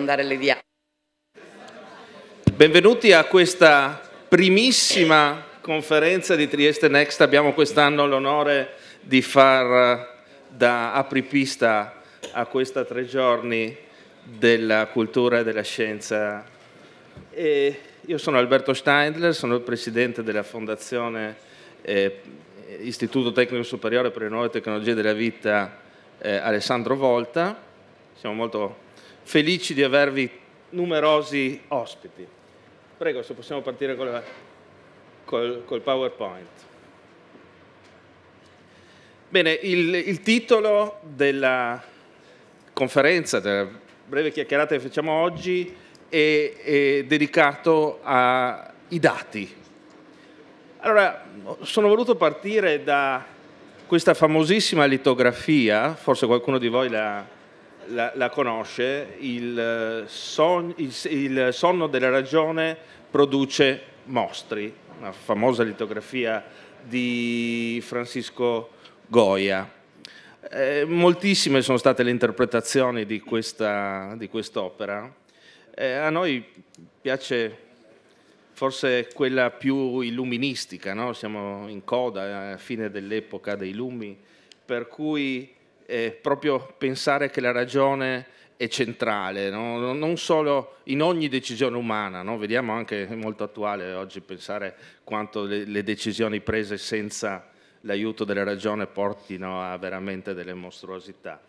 andare alle diane. Benvenuti a questa primissima conferenza di Trieste Next. Abbiamo quest'anno l'onore di far eh, da apripista a questa tre giorni della cultura e della scienza. E io sono Alberto Steindler, sono il presidente della Fondazione eh, Istituto Tecnico Superiore per le Nuove Tecnologie della Vita eh, Alessandro Volta. Siamo molto felici di avervi numerosi ospiti. Prego, se possiamo partire col, col, col PowerPoint. Bene, il, il, titolo della conferenza, della breve chiacchierata che facciamo oggi, è, è dedicato ai dati. Allora, sono voluto partire da questa famosissima litografia, forse qualcuno di voi l'ha la, la conosce, il, son, il, il, sonno della ragione produce mostri, una famosa litografia di Francisco Goya. Eh, moltissime sono state le interpretazioni di, questa, di quest'opera. Eh, a noi piace forse quella più illuministica, no? siamo in coda eh, a fine dell'epoca dei lumi, per cui eh, proprio pensare che la ragione è centrale, no? non solo in ogni decisione umana, no? vediamo anche è molto attuale oggi pensare quanto le, le decisioni prese senza l'aiuto della ragione portino a veramente delle mostruosità.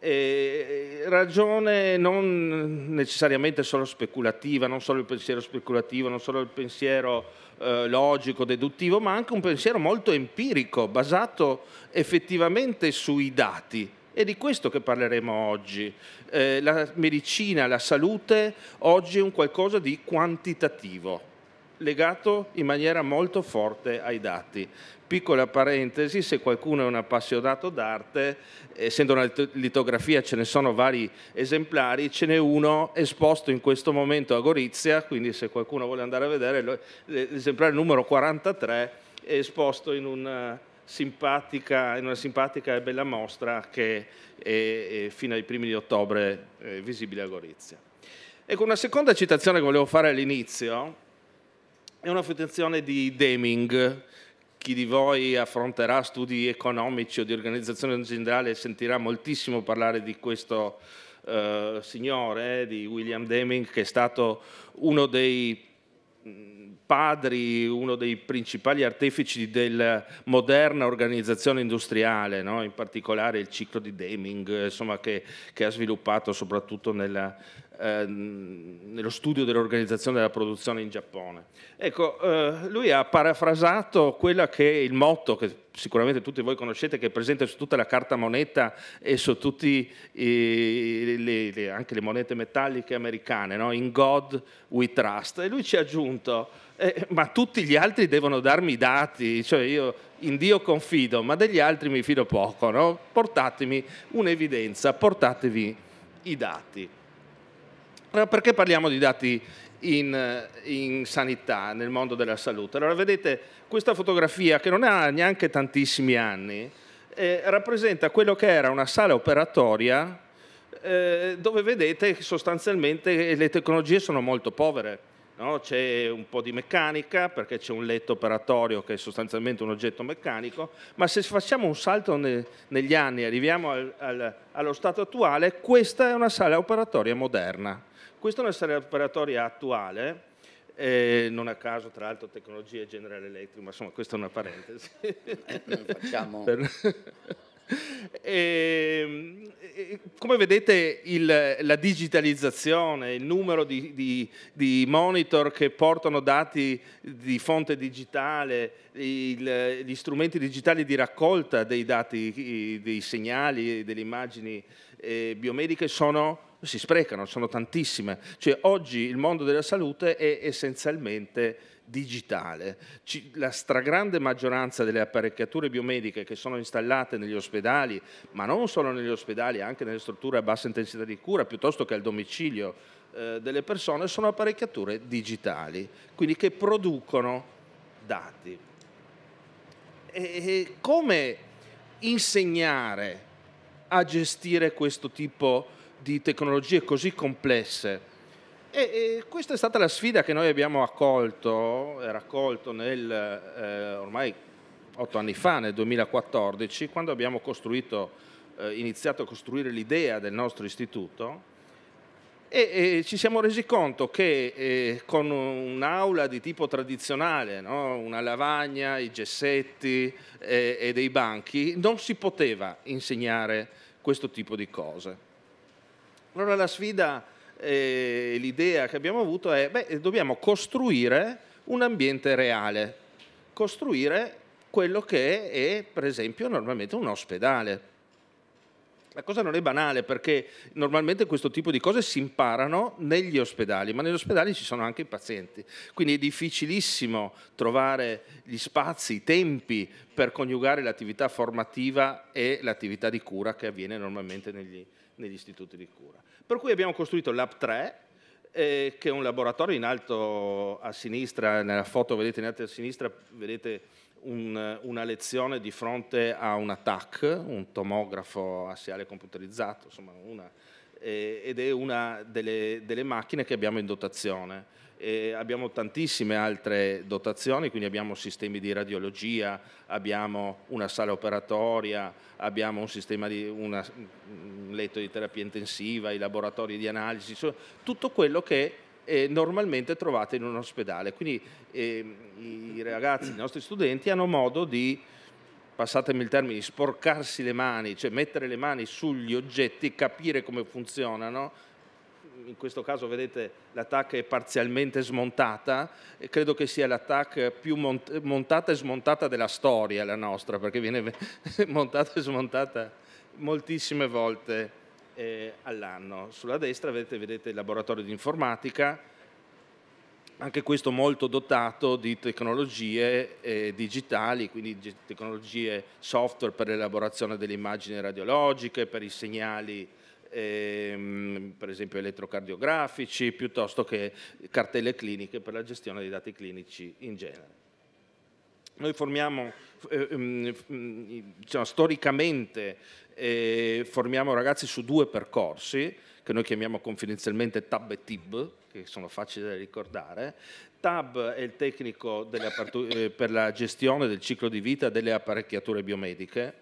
E ragione non necessariamente solo speculativa, non solo il pensiero speculativo, non solo il pensiero eh, logico, deduttivo, ma anche un pensiero molto empirico, basato effettivamente sui dati. È di questo che parleremo oggi. Eh, la medicina, la salute oggi è un qualcosa di quantitativo legato in maniera molto forte ai dati. Piccola parentesi, se qualcuno è un appassionato d'arte, essendo una litografia ce ne sono vari esemplari, ce n'è uno esposto in questo momento a Gorizia, quindi se qualcuno vuole andare a vedere, l'esemplare numero 43 è esposto in una simpatica, in una simpatica e bella mostra che è, è fino ai primi di ottobre eh, visibile a Gorizia. Ecco, una seconda citazione che volevo fare all'inizio è una funzione di Deming. Chi di voi affronterà studi economici o di organizzazione in generale sentirà moltissimo parlare di questo eh, signore, di William Deming, che è stato uno dei padri, uno dei principali artefici della moderna organizzazione industriale, no? in particolare il ciclo di Deming, insomma, che, che, ha sviluppato soprattutto nella, Ehm, nello studio dell'organizzazione della produzione in Giappone. Ecco, eh, lui ha parafrasato quella che è il motto che sicuramente tutti voi conoscete, che è presente su tutta la carta moneta e su tutte eh, anche le monete metalliche americane, no? in God we trust. E lui ci ha aggiunto... Eh, ma tutti gli altri devono darmi i dati, cioè io in Dio confido, ma degli altri mi fido poco, no? portatemi un'evidenza, portatevi i dati perché parliamo di dati in, in, sanità, nel mondo della salute? Allora, vedete, questa fotografia, che non ha neanche tantissimi anni, eh, rappresenta quello che era una sala operatoria eh, dove vedete che sostanzialmente le tecnologie sono molto povere. No? C'è un po' di meccanica perché c'è un letto operatorio che è sostanzialmente un oggetto meccanico, ma se facciamo un salto ne, negli anni e arriviamo al, al, allo stato attuale, questa è una sala operatoria moderna. Questo nel separatoria attuale, eh, non a caso tra l'altro tecnologie General Electric, ma insomma questa è una parentesi. Eh, facciamo... E, e, come vedete il, la digitalizzazione, il numero di, di, di, monitor che portano dati di fonte digitale, il, gli strumenti digitali di raccolta dei dati, dei segnali, delle immagini eh, biomediche sono si sprecano, sono tantissime. Cioè, oggi il mondo della salute è essenzialmente digitale. Ci, la stragrande maggioranza delle apparecchiature biomediche che sono installate negli ospedali, ma non solo negli ospedali, anche nelle strutture a bassa intensità di cura, piuttosto che al domicilio eh, delle persone, sono apparecchiature digitali, quindi che producono dati. e come insegnare a gestire questo tipo di tecnologie così complesse. E, e questa è stata la sfida che noi abbiamo accolto, raccolto nel, eh, ormai otto anni fa, nel 2014, quando abbiamo eh, iniziato a costruire l'idea del nostro istituto e, e, ci siamo resi conto che eh, con un'aula di tipo tradizionale, no? una lavagna, i gessetti eh, e dei banchi, non si poteva insegnare questo tipo di cose. Allora la sfida eh, e eh, l'idea che abbiamo avuto è, beh, dobbiamo costruire un ambiente reale, costruire quello che è, per esempio, normalmente un ospedale la cosa non è banale perché normalmente questo tipo di cose si imparano negli ospedali, ma negli ospedali ci sono anche i pazienti, quindi è difficilissimo trovare gli spazi, i tempi per coniugare l'attività formativa e l'attività di cura che avviene normalmente negli, negli istituti di cura. Per cui abbiamo costruito l'App 3 eh, che è un laboratorio in alto a sinistra, nella foto vedete in alto a sinistra vedete un, una lezione di fronte a un attack, un tomografo assiale computerizzato, insomma una, eh, ed è una delle, delle, macchine che abbiamo in dotazione. E abbiamo tantissime altre dotazioni, quindi abbiamo sistemi di radiologia, abbiamo una sala operatoria, abbiamo un, sistema di, una, un letto di terapia intensiva, i laboratori di analisi, tutto quello che eh, normalmente trovate in un ospedale. Quindi eh, i ragazzi, i nostri studenti hanno modo di, passatemi il termine, sporcarsi le mani, cioè mettere le mani sugli oggetti, capire come funzionano. In questo caso vedete l'attacca è parzialmente smontata, e credo che sia l'attacca più mont montata e smontata della storia la nostra, perché viene montata e smontata moltissime volte eh, all'anno. Sulla destra vedete, vedete il laboratorio di informatica, anche questo molto dotato di tecnologie eh, digitali, quindi tecnologie software per l'elaborazione delle immagini radiologiche, per i segnali ehm, per esempio elettrocardiografici, piuttosto che cartelle cliniche per la gestione dei dati clinici in genere. Noi formiamo eh, ehm, mm, diciamo, storicamente eh, formiamo ragazzi su due percorsi che noi chiamiamo confidenzialmente TAB e TIB, che sono facili da ricordare. TAB è il tecnico eh, per la gestione del ciclo di vita delle apparecchiature biomediche.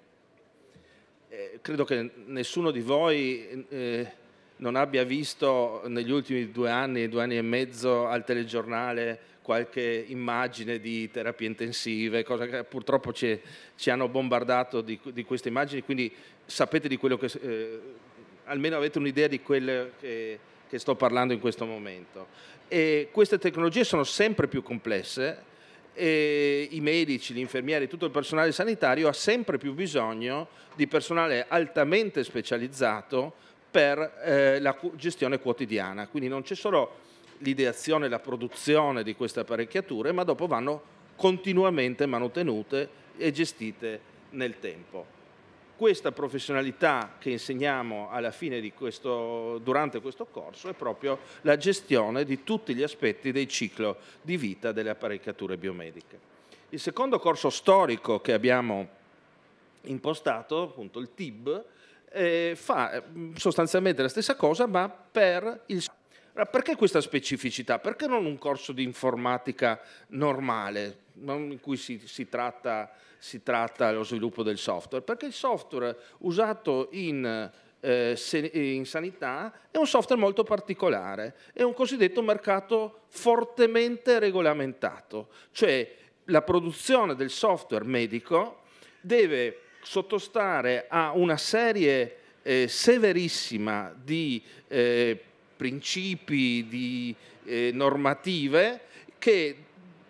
Eh, credo che nessuno di voi eh, non abbia visto negli ultimi due anni, due anni e mezzo al telegiornale qualche immagine di terapie intensive, cosa che purtroppo ci, ci hanno bombardato di, di, queste immagini, quindi sapete di quello che, eh, almeno avete un'idea di quello che, che, sto parlando in questo momento. E queste tecnologie sono sempre più complesse e i medici, gli infermieri, tutto il personale sanitario ha sempre più bisogno di personale altamente specializzato per eh, la gestione quotidiana, quindi non c'è solo l'ideazione e la produzione di queste apparecchiature, ma dopo vanno continuamente manutenute e gestite nel tempo. Questa professionalità che insegniamo alla fine di questo, durante questo corso è proprio la gestione di tutti gli aspetti del ciclo di vita delle apparecchiature biomediche. Il secondo corso storico che abbiamo impostato, appunto il TIB, eh, fa mm, sostanzialmente la stessa cosa ma per il allora, ah, perché questa specificità? Perché non un corso di informatica normale, in cui si, si, tratta, si tratta lo sviluppo del software? Perché il software usato in eh, in sanità è un software molto particolare, è un cosiddetto mercato fortemente regolamentato, cioè la produzione del software medico deve sottostare a una serie eh, severissima di eh, principi, di eh, normative che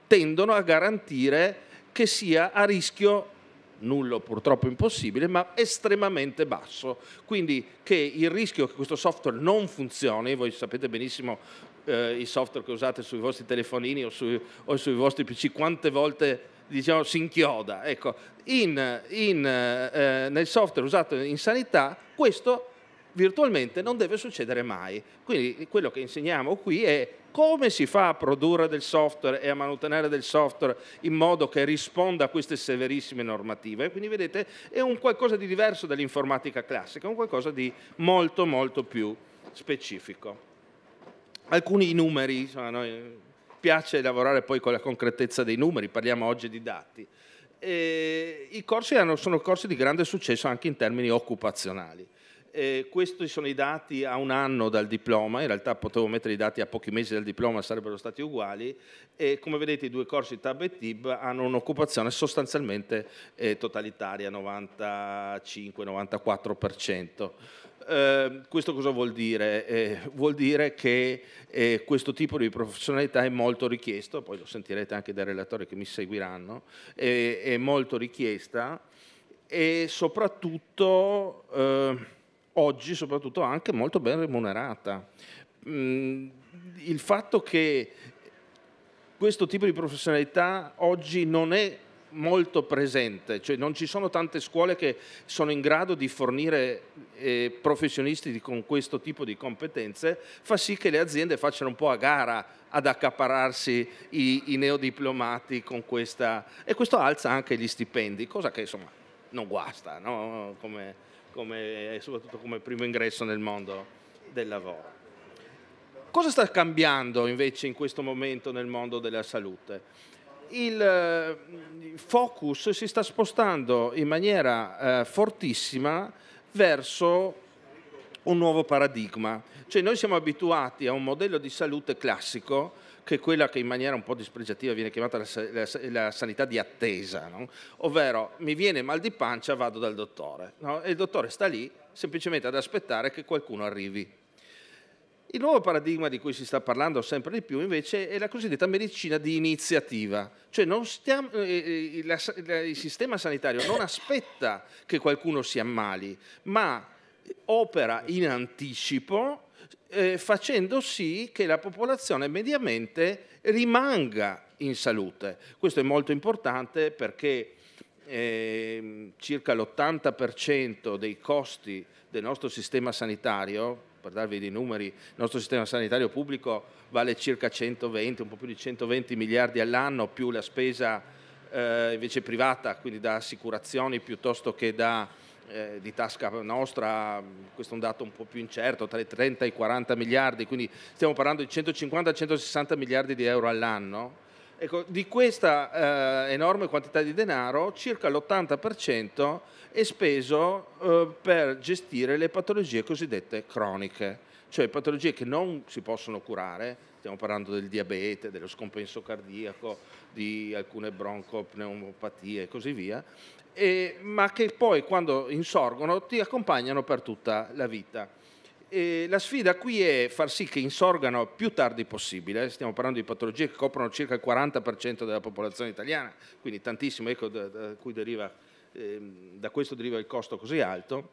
tendono a garantire che sia a rischio nullo purtroppo impossibile, ma estremamente basso. Quindi che il rischio che questo software non funzioni, voi sapete benissimo eh, i software che usate sui vostri telefonini o, su, o sui vostri PC, quante volte diciamo, si inchioda. Ecco, in, in, eh, nel software usato in sanità questo virtualmente non deve succedere mai. Quindi quello che insegniamo qui è come si fa a produrre del software e a mantenere del software in modo che risponda a queste severissime normative. Quindi vedete è un qualcosa di diverso dall'informatica classica, è un qualcosa di molto molto più specifico. Alcuni numeri, insomma, noi piace lavorare poi con la concretezza dei numeri, parliamo oggi di dati. E I corsi hanno, sono corsi di grande successo anche in termini occupazionali. Eh, questi sono i dati a un anno dal diploma, in realtà potevo mettere i dati a pochi mesi dal diploma, sarebbero stati uguali, e come vedete i due corsi TAB e TIB hanno un'occupazione sostanzialmente eh, totalitaria, 95-94%. Eh, questo cosa vuol dire? Eh, vuol dire che eh, questo tipo di professionalità è molto richiesto, poi lo sentirete anche dai relatori che mi seguiranno, eh, è molto richiesta e soprattutto oggi soprattutto anche molto ben remunerata. Mm, il fatto che questo tipo di professionalità oggi non è molto presente, cioè non ci sono tante scuole che sono in grado di fornire eh, professionisti con questo tipo di competenze, fa sì che le aziende facciano un po' a gara ad accapararsi i, i neodiplomati con questa e questo alza anche gli stipendi, cosa che insomma non guasta, no? Come come, soprattutto come primo ingresso nel mondo del lavoro. Cosa sta cambiando invece in questo momento nel mondo della salute? Eh, il focus si sta spostando in maniera eh, fortissima verso un nuovo paradigma. Cioè noi siamo abituati a un modello di salute classico che è quella che in maniera un po' dispregiativa viene chiamata la, la, la sanità di attesa, no? ovvero mi viene mal di pancia, vado dal dottore no? e il dottore sta lì semplicemente ad aspettare che qualcuno arrivi. Il nuovo paradigma di cui si sta parlando sempre di più invece è la cosiddetta medicina di iniziativa, cioè stiamo, eh, eh la, la, il sistema sanitario non aspetta che qualcuno si ammali, ma opera in anticipo eh, facendo sì che la popolazione mediamente rimanga in salute. Questo è molto importante perché eh, circa l'80% dei costi del nostro sistema sanitario, per darvi dei numeri, il nostro sistema sanitario pubblico vale circa 120, un po' più di 120 miliardi all'anno, più la spesa eh, invece privata, quindi da assicurazioni piuttosto che da eh, di tasca nostra, questo è un dato un po' più incerto, tra i 30 e i 40 miliardi, quindi stiamo parlando di 150-160 miliardi di euro all'anno. Ecco, di questa eh, enorme quantità di denaro, circa l'80% è speso eh, per gestire le patologie cosiddette croniche, cioè patologie che non si possono curare, stiamo parlando del diabete, dello scompenso cardiaco, di alcune broncopneumopatie e così via, eh, ma che poi quando insorgono ti accompagnano per tutta la vita. E la sfida qui è far sì che insorgano più tardi possibile, stiamo parlando di patologie che coprono circa il 40% della popolazione italiana, quindi tantissimo, ecco da, da, deriva, eh, da questo deriva il costo così alto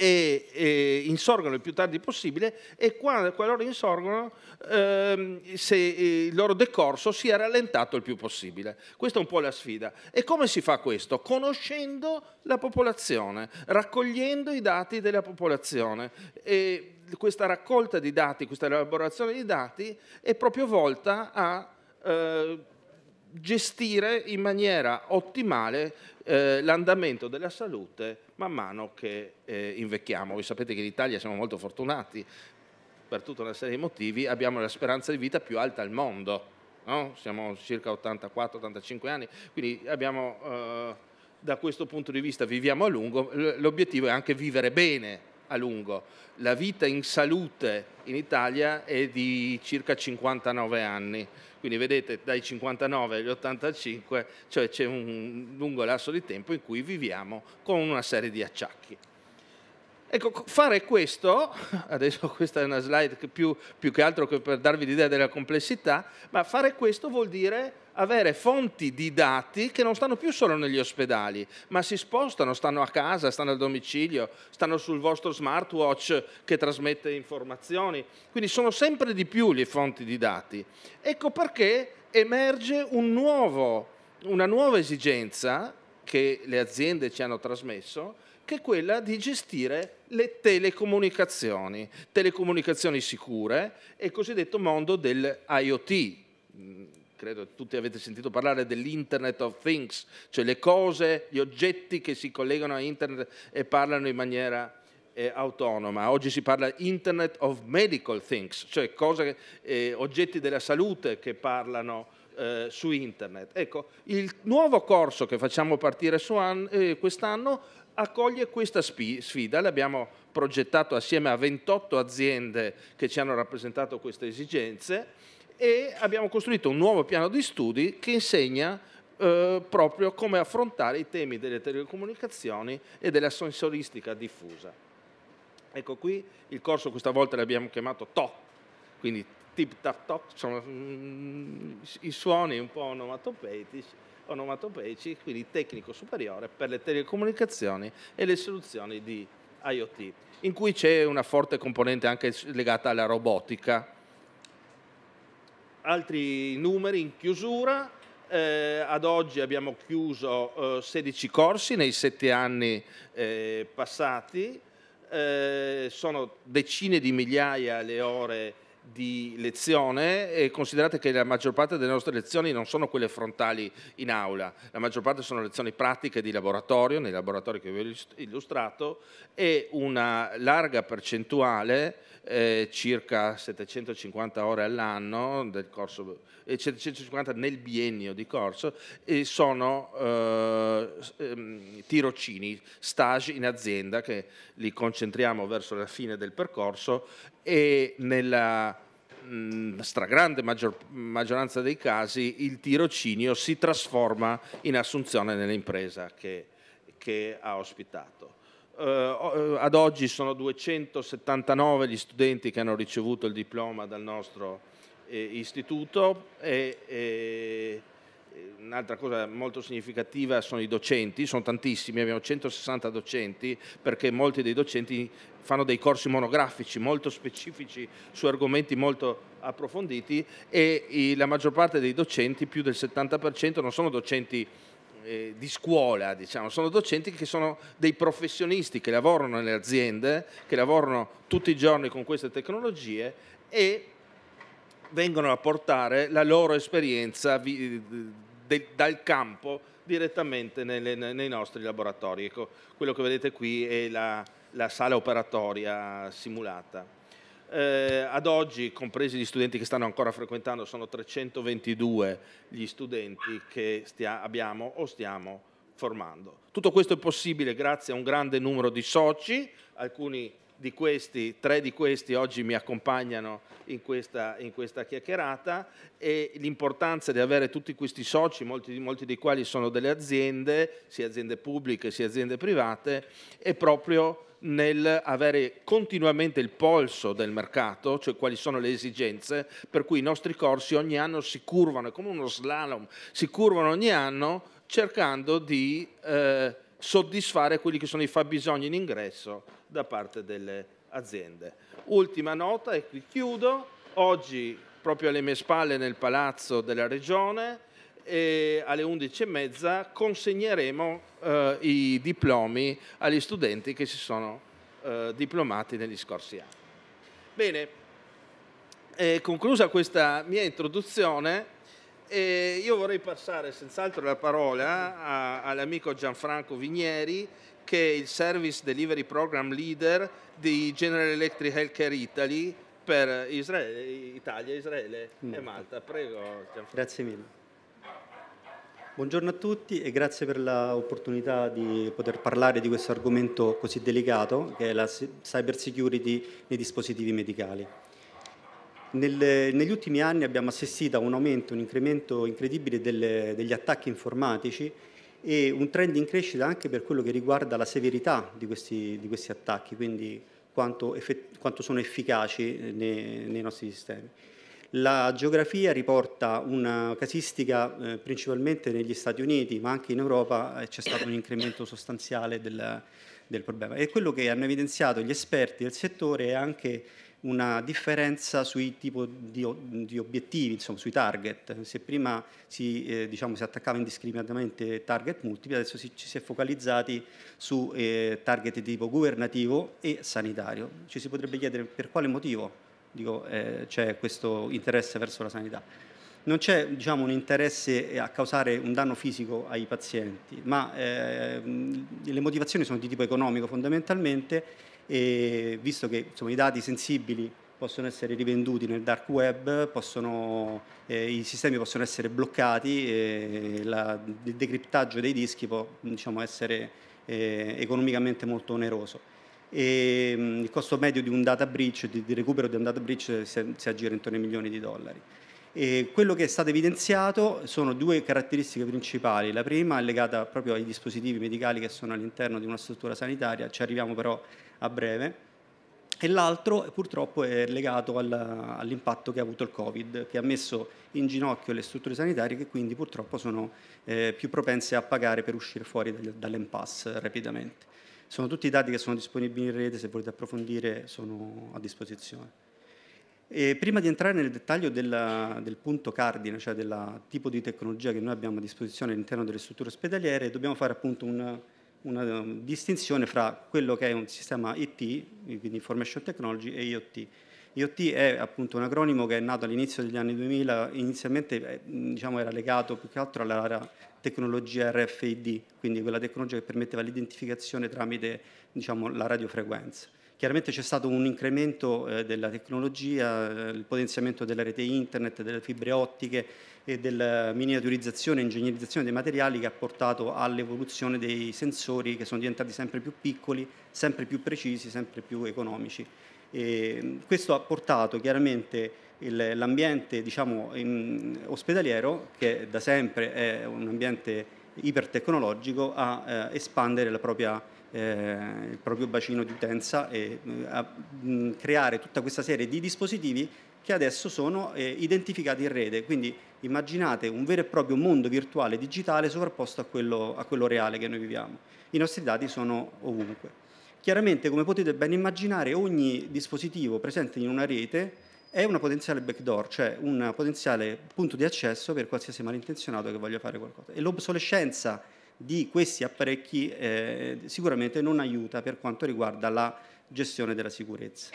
e, e, insorgono il più tardi possibile e quando, qualora insorgono ehm, se il loro decorso sia rallentato il più possibile. Questa è un po' la sfida. E come si fa questo? Conoscendo la popolazione, raccogliendo i dati della popolazione. E questa raccolta di dati, questa elaborazione di dati è proprio volta a... Eh, gestire in maniera ottimale eh, l'andamento della salute man mano che eh, invecchiamo. Voi sapete che in Italia siamo molto fortunati per tutta una serie di motivi, abbiamo la speranza di vita più alta al mondo, no? siamo circa 84-85 anni, quindi abbiamo, eh, da questo punto di vista viviamo a lungo, l'obiettivo è anche vivere bene a lungo. La vita in salute in Italia è di circa 59 anni quindi vedete dai 59 agli 85, cioè c'è un lungo lasso di tempo in cui viviamo con una serie di acciacchi. Ecco, fare questo, adesso questa è una slide che più, più, che altro che per darvi l'idea della complessità, ma fare questo vuol dire avere fonti di dati che non stanno più solo negli ospedali, ma si spostano, stanno a casa, stanno al domicilio, stanno sul vostro smartwatch che trasmette informazioni. Quindi sono sempre di più le fonti di dati. Ecco perché emerge un nuovo, una nuova esigenza che le aziende ci hanno trasmesso, che è quella di gestire le telecomunicazioni, telecomunicazioni sicure e il cosiddetto mondo dell'IoT. Mm, credo tutti avete sentito parlare dell'Internet of Things, cioè le cose, gli oggetti che si collegano a Internet e parlano in maniera eh, autonoma. Oggi si parla Internet of Medical Things, cioè cose, eh, oggetti della salute che parlano eh, su Internet. Ecco, il nuovo corso che facciamo partire an- eh, quest'anno accoglie questa sfida, l'abbiamo progettato assieme a 28 aziende che ci hanno rappresentato queste esigenze e abbiamo costruito un nuovo piano di studi che insegna eh, proprio come affrontare i temi delle telecomunicazioni e della sensoristica diffusa. Ecco qui il corso questa volta l'abbiamo chiamato TOC, quindi tip tap toc, sono mm, i suoni un po' onomatopeici onomatopeici, quindi tecnico superiore per le telecomunicazioni e le soluzioni di IoT, in cui c'è una forte componente anche legata alla robotica. Altri numeri in chiusura, eh, ad oggi abbiamo chiuso eh, 16 corsi nei sette anni eh, passati, eh, sono decine di migliaia le ore di lezione e considerate che la maggior parte delle nostre lezioni non sono quelle frontali in aula, la maggior parte sono lezioni pratiche di laboratorio, nei laboratori che vi ho illustrato, e una larga percentuale, eh, circa 750 ore all'anno del corso, eh, 750 nel biennio di corso, e sono eh, ehm, tirocini, stage in azienda che li concentriamo verso la fine del percorso e nella mh, mm, stragrande maggior, maggioranza dei casi il tirocinio si trasforma in assunzione nell'impresa che, che ha ospitato. Uh, ad oggi sono 279 gli studenti che hanno ricevuto il diploma dal nostro eh, istituto e, e Un'altra cosa molto significativa sono i docenti, sono tantissimi, abbiamo 160 docenti perché molti dei docenti fanno dei corsi monografici molto specifici su argomenti molto approfonditi e la maggior parte dei docenti, più del 70%, non sono docenti eh, di scuola, diciamo. sono docenti che sono dei professionisti che lavorano nelle aziende, che lavorano tutti i giorni con queste tecnologie e vengono a portare la loro esperienza de, dal campo direttamente nelle, nei nostri laboratori. Ecco, quello che vedete qui è la, la sala operatoria simulata. Eh, ad oggi, compresi gli studenti che stanno ancora frequentando, sono 322 gli studenti che stia, abbiamo o stiamo formando. Tutto questo è possibile grazie a un grande numero di soci, alcuni di questi, tre di questi oggi mi accompagnano in questa, in questa chiacchierata e l'importanza di avere tutti questi soci, molti, molti, dei quali sono delle aziende, sia aziende pubbliche sia aziende private, è proprio nel avere continuamente il polso del mercato, cioè quali sono le esigenze, per cui i nostri corsi ogni anno si curvano, è come uno slalom, si curvano ogni anno cercando di eh, soddisfare quelli che sono i fabbisogni in ingresso da parte delle aziende. Ultima nota e qui chiudo, oggi proprio alle mie spalle nel Palazzo della Regione e alle 11.30 consegneremo eh, i diplomi agli studenti che si sono eh, diplomati negli scorsi anni. Bene, eh, conclusa questa mia introduzione, eh, io vorrei passare senz'altro la parola all'amico Gianfranco Vigneri che il Service Delivery Program Leader di General Electric Healthcare Italy per Israele, Italia, Israele mm. e Malta. Prego. Gianfranco. Grazie mille. Buongiorno a tutti e grazie per l'opportunità di poter parlare di questo argomento così delicato che è la cyber security nei dispositivi medicali. Nel, negli ultimi anni abbiamo assistito a un aumento, un incremento incredibile delle, degli attacchi informatici e un trend in crescita anche per quello che riguarda la severità di questi, di questi attacchi, quindi quanto, quanto sono efficaci eh, nei, nei, nostri sistemi. La geografia riporta una casistica eh, principalmente negli Stati Uniti, ma anche in Europa eh, c'è stato un incremento sostanziale del, del problema. E quello che hanno evidenziato gli esperti del settore è anche una differenza sui tipi di, di, obiettivi, insomma, sui target. Se prima si, eh, diciamo, si attaccava indiscriminatamente target multipli, adesso si, ci si è focalizzati su eh, target di tipo governativo e sanitario. Ci si potrebbe chiedere per quale motivo dico, eh, c'è questo interesse verso la sanità. Non c'è diciamo, un interesse eh, a causare un danno fisico ai pazienti, ma eh, le motivazioni sono di tipo economico fondamentalmente e visto che insomma, i dati sensibili possono essere rivenduti nel dark web, possono, eh, i sistemi possono essere bloccati, e la, il decriptaggio dei dischi può diciamo, essere eh, economicamente molto oneroso. E, mh, mm, il costo medio di un data breach, di, di recupero di un data breach si, si aggira intorno ai milioni di dollari. E quello che è stato evidenziato sono due caratteristiche principali. La prima è legata proprio ai dispositivi medicali che sono all'interno di una struttura sanitaria, ci arriviamo però a breve e l'altro purtroppo è legato all'impatto che ha avuto il Covid, che ha messo in ginocchio le strutture sanitarie che quindi purtroppo sono eh, più propense a pagare per uscire fuori dall'impasse rapidamente. Sono tutti i dati che sono disponibili in rete, se volete approfondire sono a disposizione. E prima di entrare nel dettaglio della, del punto cardine, cioè del tipo di tecnologia che noi abbiamo a disposizione all'interno delle strutture ospedaliere, dobbiamo fare appunto un, una um, distinzione fra quello che è un sistema IT, quindi Information Technology, e IoT. IoT è appunto un acronimo che è nato all'inizio degli anni 2000, inizialmente eh, diciamo, era legato più che altro alla tecnologia RFID, quindi quella tecnologia che permetteva l'identificazione tramite diciamo, la radiofrequenza. Chiaramente c'è stato un incremento eh, della tecnologia, eh, il potenziamento della rete internet, delle fibre ottiche e della miniaturizzazione e ingegnerizzazione dei materiali che ha portato all'evoluzione dei sensori che sono diventati sempre più piccoli, sempre più precisi, sempre più economici. E mm, questo ha portato chiaramente l'ambiente diciamo, ospedaliero, che da sempre è un ambiente ipertecnologico, a eh, espandere la propria eh, il proprio bacino di utenza e eh, a, mh, mm, creare tutta questa serie di dispositivi che adesso sono eh, identificati in rete. Quindi immaginate un vero e proprio mondo virtuale digitale sovrapposto a quello, a quello, reale che noi viviamo. I nostri dati sono ovunque. Chiaramente, come potete ben immaginare, ogni dispositivo presente in una rete è una potenziale backdoor, cioè un potenziale punto di accesso per qualsiasi malintenzionato che voglia fare qualcosa. E l'obsolescenza di questi apparecchi eh, sicuramente non aiuta per quanto riguarda la gestione della sicurezza.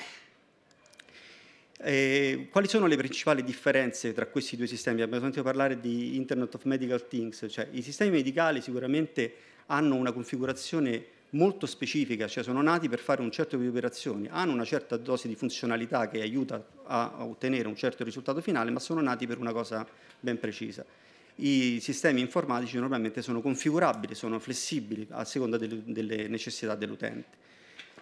Eh, quali sono le principali differenze tra questi due sistemi? Abbiamo sentito parlare di Internet of Medical Things, cioè i sistemi medicali sicuramente hanno una configurazione molto specifica, cioè sono nati per fare un certo tipo di operazioni, hanno una certa dose di funzionalità che aiuta a, a ottenere un certo risultato finale, ma sono nati per una cosa ben precisa i sistemi informatici normalmente sono configurabili, sono flessibili a seconda delle, delle necessità dell'utente.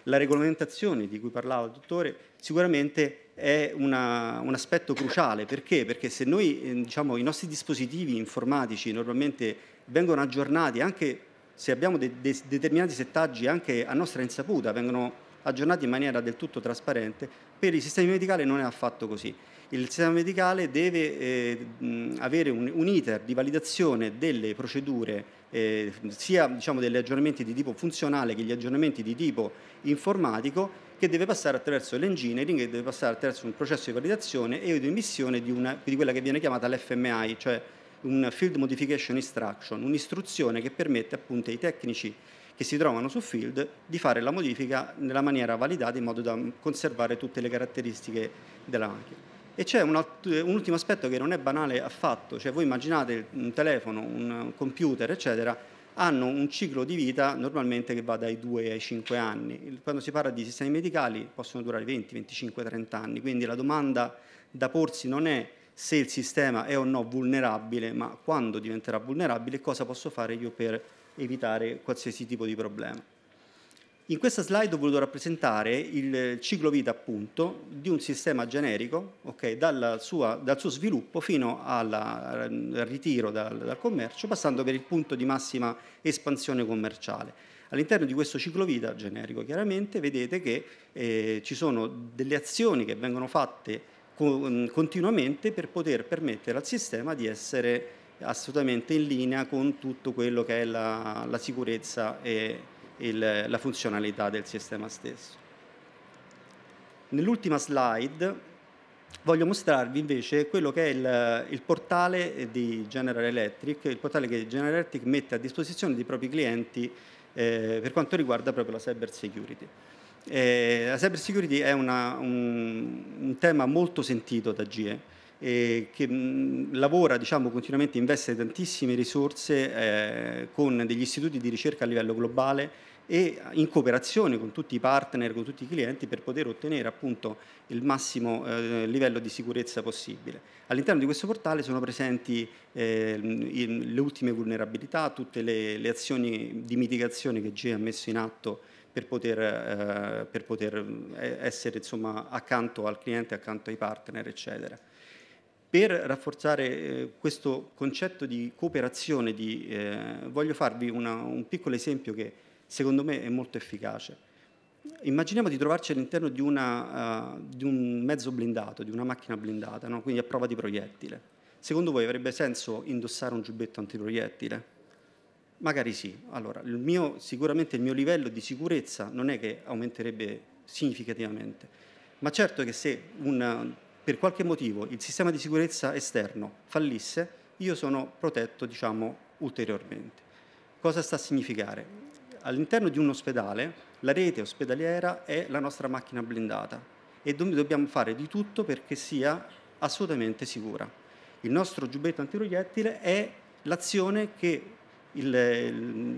La regolamentazione di cui parlava il dottore sicuramente è una, un aspetto cruciale, perché? Perché se noi, eh, diciamo, i nostri dispositivi informatici normalmente vengono aggiornati anche se abbiamo de de determinati settaggi anche a nostra insaputa, vengono aggiornati in maniera del tutto trasparente, per i sistemi medicali non è affatto così il sistema medicale deve eh, avere un, un, iter di validazione delle procedure, eh, sia diciamo, degli aggiornamenti di tipo funzionale che gli aggiornamenti di tipo informatico, che deve passare attraverso l'engineering, che deve passare attraverso un processo di validazione e di emissione di, una, di quella che viene chiamata l'FMI, cioè un Field Modification Instruction, un'istruzione che permette appunto ai tecnici che si trovano su field di fare la modifica nella maniera validata in modo da conservare tutte le caratteristiche della macchina. E c'è un, un, ultimo aspetto che non è banale affatto, cioè voi immaginate un telefono, un computer, eccetera, hanno un ciclo di vita normalmente che va dai 2 ai 5 anni. Quando si parla di sistemi medicali possono durare 20, 25, 30 anni, quindi la domanda da porsi non è se il sistema è o no vulnerabile, ma quando diventerà vulnerabile e cosa posso fare io per evitare qualsiasi tipo di problema. In questa slide ho voluto rappresentare il ciclo vita appunto di un sistema generico, okay, sua, dal suo sviluppo fino alla, al ritiro dal, dal, commercio, passando per il punto di massima espansione commerciale. All'interno di questo ciclo vita generico chiaramente vedete che eh, ci sono delle azioni che vengono fatte con, mm, continuamente per poter permettere al sistema di essere assolutamente in linea con tutto quello che è la, la sicurezza e il, la funzionalità del sistema stesso. Nell'ultima slide voglio mostrarvi invece quello che è il, il, portale di General Electric, il portale che General Electric mette a disposizione dei propri clienti eh, per quanto riguarda proprio la cyber security. Eh, la cyber security è una, un, un, tema molto sentito da GE eh, che mh, lavora diciamo, continuamente, investe tantissime risorse eh, con degli istituti di ricerca a livello globale e in cooperazione con tutti i partner, con tutti i clienti per poter ottenere appunto il massimo eh, livello di sicurezza possibile. All'interno di questo portale sono presenti eh, le ultime vulnerabilità, tutte le, le, azioni di mitigazione che GE ha messo in atto per poter, eh, per poter eh, essere insomma, accanto al cliente, accanto ai partner, eccetera. Per rafforzare eh, questo concetto di cooperazione, di, eh, voglio farvi una, un piccolo esempio che secondo me è molto efficace. Immaginiamo di trovarci all'interno di, una, uh, di un mezzo blindato, di una macchina blindata, no? quindi a prova di proiettile. Secondo voi avrebbe senso indossare un giubbetto antiproiettile? Magari sì. Allora, il mio, sicuramente il mio livello di sicurezza non è che aumenterebbe significativamente, ma certo che se un per qualche motivo il sistema di sicurezza esterno fallisse, io sono protetto diciamo, ulteriormente. Cosa sta a significare? All'interno di un ospedale la rete ospedaliera è la nostra macchina blindata e dobbiamo fare di tutto perché sia assolutamente sicura. Il nostro giubbetto antiproiettile è l'azione che il, il,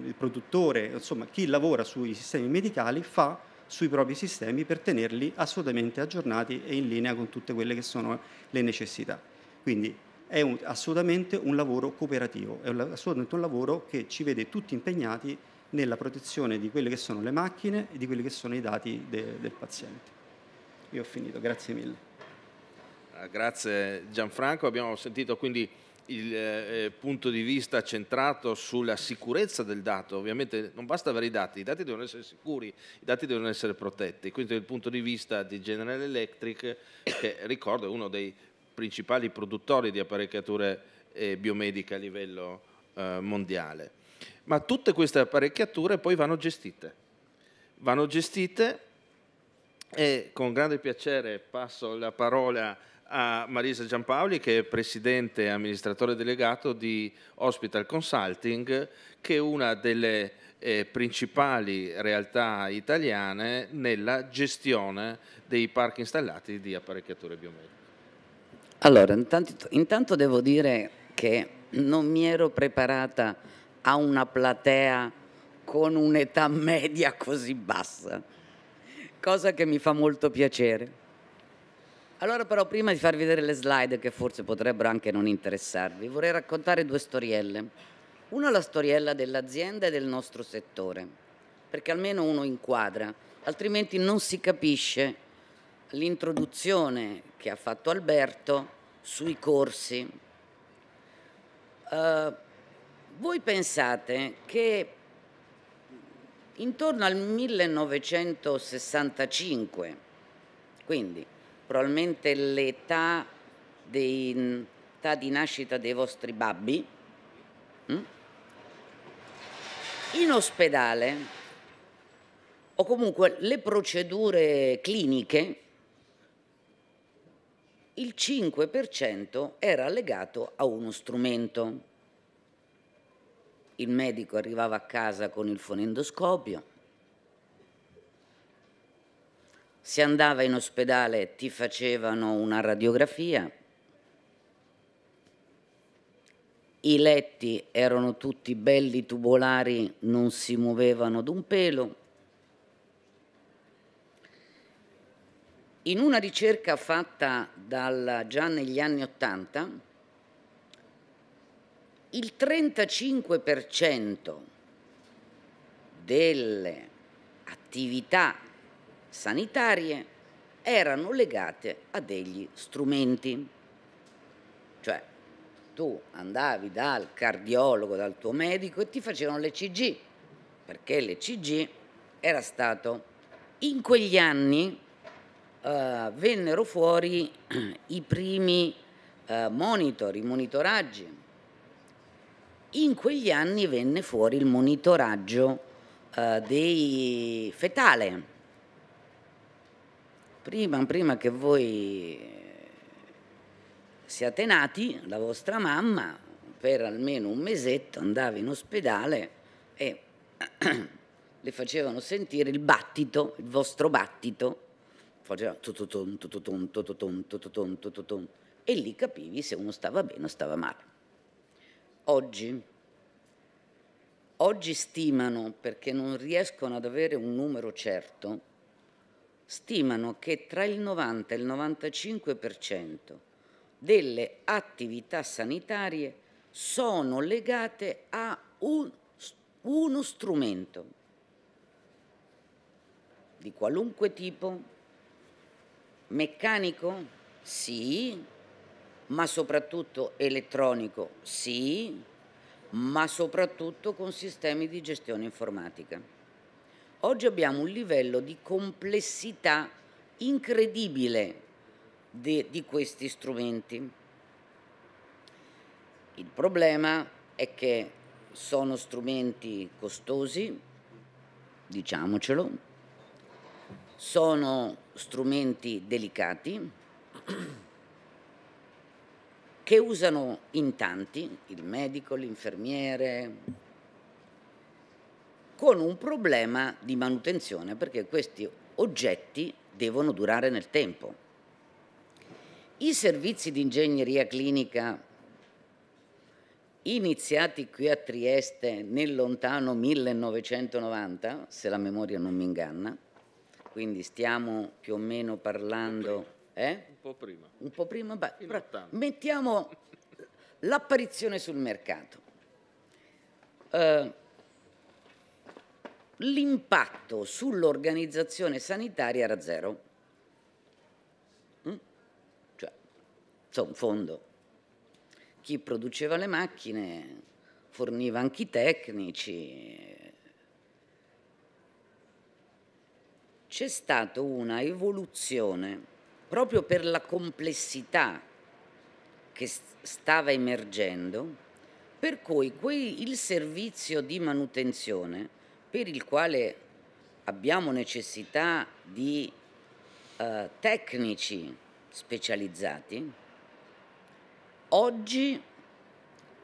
il produttore, insomma chi lavora sui sistemi medicali fa sui propri sistemi per tenerli assolutamente aggiornati e in linea con tutte quelle che sono le necessità. Quindi è un, assolutamente un lavoro cooperativo, è un, assolutamente un lavoro che ci vede tutti impegnati nella protezione di quelle che sono le macchine e di quelli che sono i dati de, del paziente. Io ho finito, grazie mille. Ah, grazie Gianfranco, abbiamo sentito quindi il eh, eh, punto di vista centrato sulla sicurezza del dato, ovviamente non basta avere i dati, i dati devono essere sicuri, i dati devono essere protetti, quindi dal punto di vista di General Electric, che ricordo è uno dei principali produttori di apparecchiature eh, biomediche a livello eh, mondiale. Ma tutte queste apparecchiature poi vanno gestite, vanno gestite e con grande piacere passo la parola a a Marisa Giampaoli che è presidente e amministratore delegato di Hospital Consulting che è una delle eh, principali realtà italiane nella gestione dei parchi installati di apparecchiature biomediche. Allora, intanto, intanto devo dire che non mi ero preparata a una platea con un'età media così bassa, cosa che mi fa molto piacere allora però prima di far vedere le slide che forse potrebbero anche non interessarvi, vorrei raccontare due storielle. Una è la storiella dell'azienda e del nostro settore, perché almeno uno inquadra, altrimenti non si capisce l'introduzione che ha fatto Alberto sui corsi. Uh, voi pensate che intorno al 1965, quindi probabilmente l'età di nascita dei vostri babbi. Mm? In ospedale, o comunque le procedure cliniche, il 5% era legato a uno strumento. Il medico arrivava a casa con il fonendoscopio, Se andava in ospedale, ti facevano una radiografia, i letti erano tutti belli tubolari, non si muovevano d'un pelo. In una ricerca fatta dal, già negli anni Ottanta, il 35% delle attività sanitarie erano legate a degli strumenti. Cioè, tu andavi dal cardiologo, dal tuo medico e ti facevano le CG, perché le CG era stato in quegli anni eh, vennero fuori i primi eh, monitor, i monitoraggi. In quegli anni venne fuori il monitoraggio eh, dei fetale Prima, prima che voi siate nati, la vostra mamma per almeno un mesetto andava in ospedale e le facevano sentire il battito, il vostro battito, e lì capivi se uno stava bene o stava male. Oggi, oggi stimano, perché non riescono ad avere un numero certo, stimano che tra il 90 e il 95% delle attività sanitarie sono legate a un, uno strumento di qualunque tipo, meccanico, sì, ma soprattutto elettronico, sì, ma soprattutto con sistemi di gestione informatica. Oggi abbiamo un livello di complessità incredibile di, di questi strumenti. Il problema è che sono strumenti costosi, diciamocelo, sono strumenti delicati che usano in tanti, il medico, l'infermiere, con un problema di manutenzione perché questi oggetti devono durare nel tempo. I servizi di ingegneria clinica iniziati qui a Trieste nel lontano 1990, se la memoria non mi inganna, quindi stiamo più o meno parlando... Eh? Un po' prima. Un po' prima, beh, mettiamo l'apparizione sul mercato. Uh, l'impatto sull'organizzazione sanitaria era zero. Mm? Cioè, insomma, in fondo, chi produceva le macchine forniva anche i tecnici. C'è stata una evoluzione proprio per la complessità che stava emergendo, per cui il servizio di manutenzione per il quale abbiamo necessità di eh, tecnici specializzati, oggi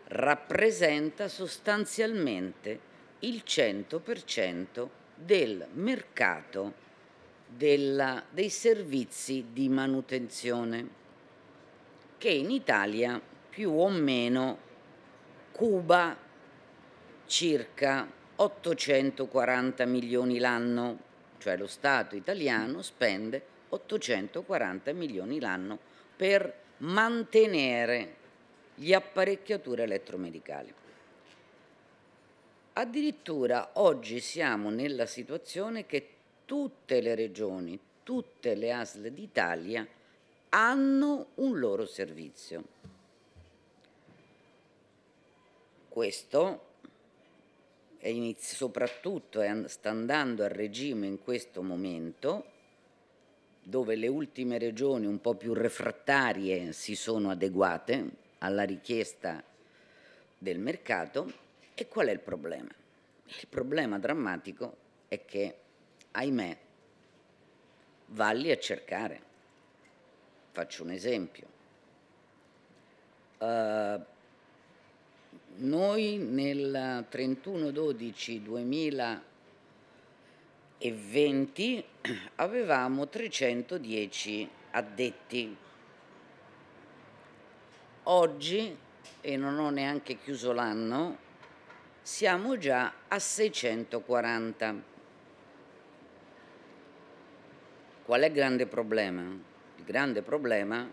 rappresenta sostanzialmente il 100% del mercato della, dei servizi di manutenzione che in Italia più o meno cuba circa 840 milioni l'anno, cioè lo Stato italiano spende 840 milioni l'anno per mantenere le apparecchiature elettromedicali. Addirittura oggi siamo nella situazione che tutte le regioni, tutte le ASL d'Italia hanno un loro servizio. Questo inizio, soprattutto è, sta andando a regime in questo momento, dove le ultime regioni un po' più refrattarie si sono adeguate alla richiesta del mercato. E qual è il problema? Il problema drammatico è che, ahimè, valli a cercare. Faccio un esempio. Uh, noi nel 31-12-2020 avevamo 310 addetti. Oggi, e non ho neanche chiuso l'anno, siamo già a 640. Qual è il grande problema? Il grande problema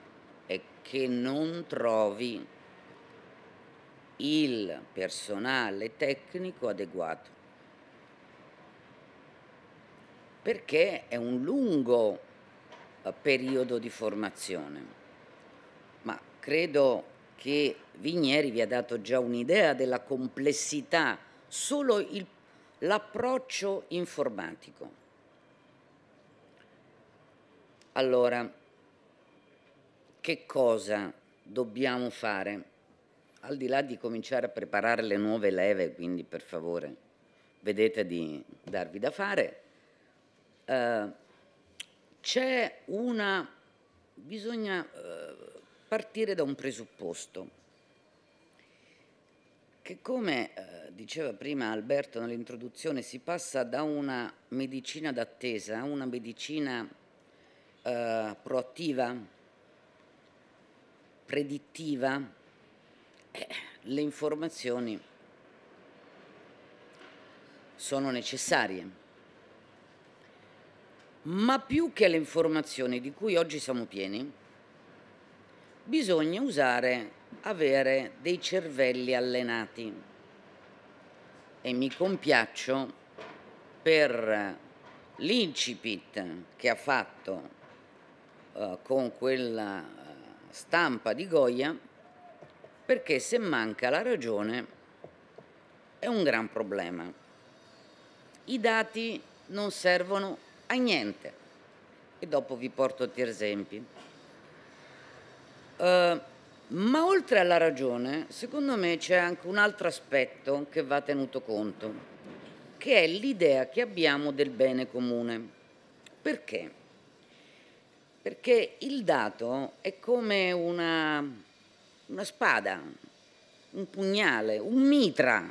è che non trovi il personale tecnico adeguato. Perché è un lungo eh, periodo di formazione, ma credo che Vigneri vi ha dato già un'idea della complessità, solo il, l'approccio informatico. Allora, che cosa dobbiamo fare? al di là di cominciare a preparare le nuove leve, quindi per favore vedete di darvi da fare, eh, c'è una... bisogna eh, partire da un presupposto che come eh, diceva prima Alberto nell'introduzione si passa da una medicina d'attesa a una medicina eh, proattiva, predittiva, eh, le informazioni sono necessarie, ma più che le informazioni di cui oggi siamo pieni, bisogna usare, avere dei cervelli allenati. E mi compiaccio per l'incipit che ha fatto eh, con quella eh, stampa di Goya perché se manca la ragione è un gran problema. I dati non servono a niente e dopo vi porto altri esempi. Uh, ma oltre alla ragione, secondo me c'è anche un altro aspetto che va tenuto conto, che è l'idea che abbiamo del bene comune. Perché? Perché il dato è come una una spada, un pugnale, un mitra,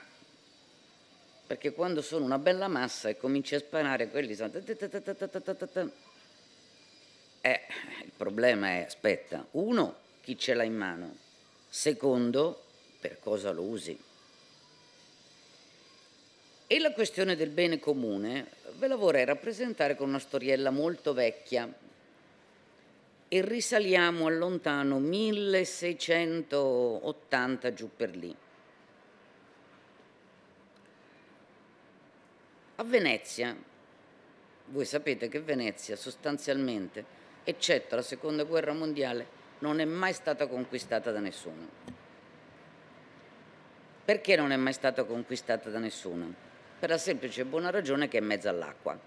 perché quando sono una bella massa e cominci a sparare, quelli sono... Eh, il problema è, aspetta, uno, chi ce l'ha in mano, secondo, per cosa lo usi. E la questione del bene comune ve la vorrei rappresentare con una storiella molto vecchia, e risaliamo al lontano 1680 giù per lì. A Venezia, voi sapete che Venezia sostanzialmente, eccetto la seconda guerra mondiale, non è mai stata conquistata da nessuno. Perché non è mai stata conquistata da nessuno? Per la semplice e buona ragione che è in mezzo all'acqua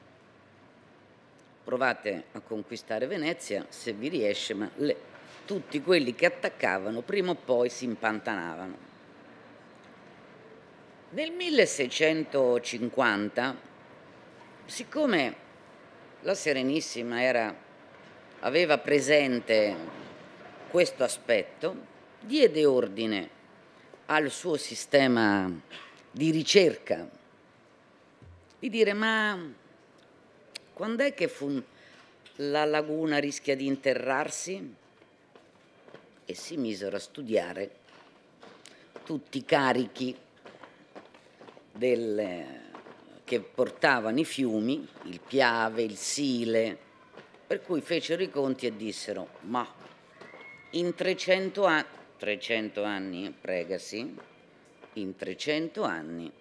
provate a conquistare Venezia se vi riesce, ma le, tutti quelli che attaccavano prima o poi si impantanavano. Nel 1650, siccome la Serenissima era, aveva presente questo aspetto, diede ordine al suo sistema di ricerca di dire ma quando è che fu la laguna rischia di interrarsi? E si misero a studiare tutti i carichi delle, che portavano i fiumi, il Piave, il Sile, per cui fecero i conti e dissero, ma in 300 anni, 300 anni, pregasi, in 300 anni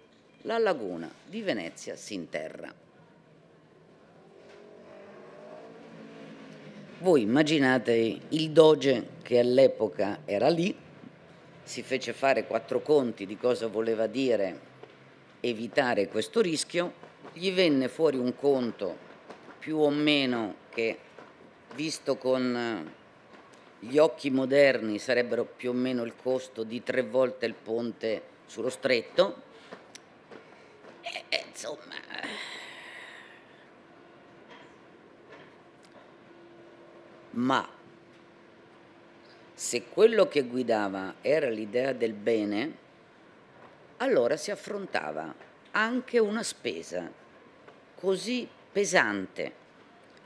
la laguna di Venezia si interra. Voi immaginate il doge che all'epoca era lì, si fece fare quattro conti di cosa voleva dire evitare questo rischio, gli venne fuori un conto più o meno che visto con eh, gli occhi moderni sarebbero più o meno il costo di tre volte il ponte sullo stretto. E, insomma, ma se quello che guidava era l'idea del bene, allora si affrontava anche una spesa così pesante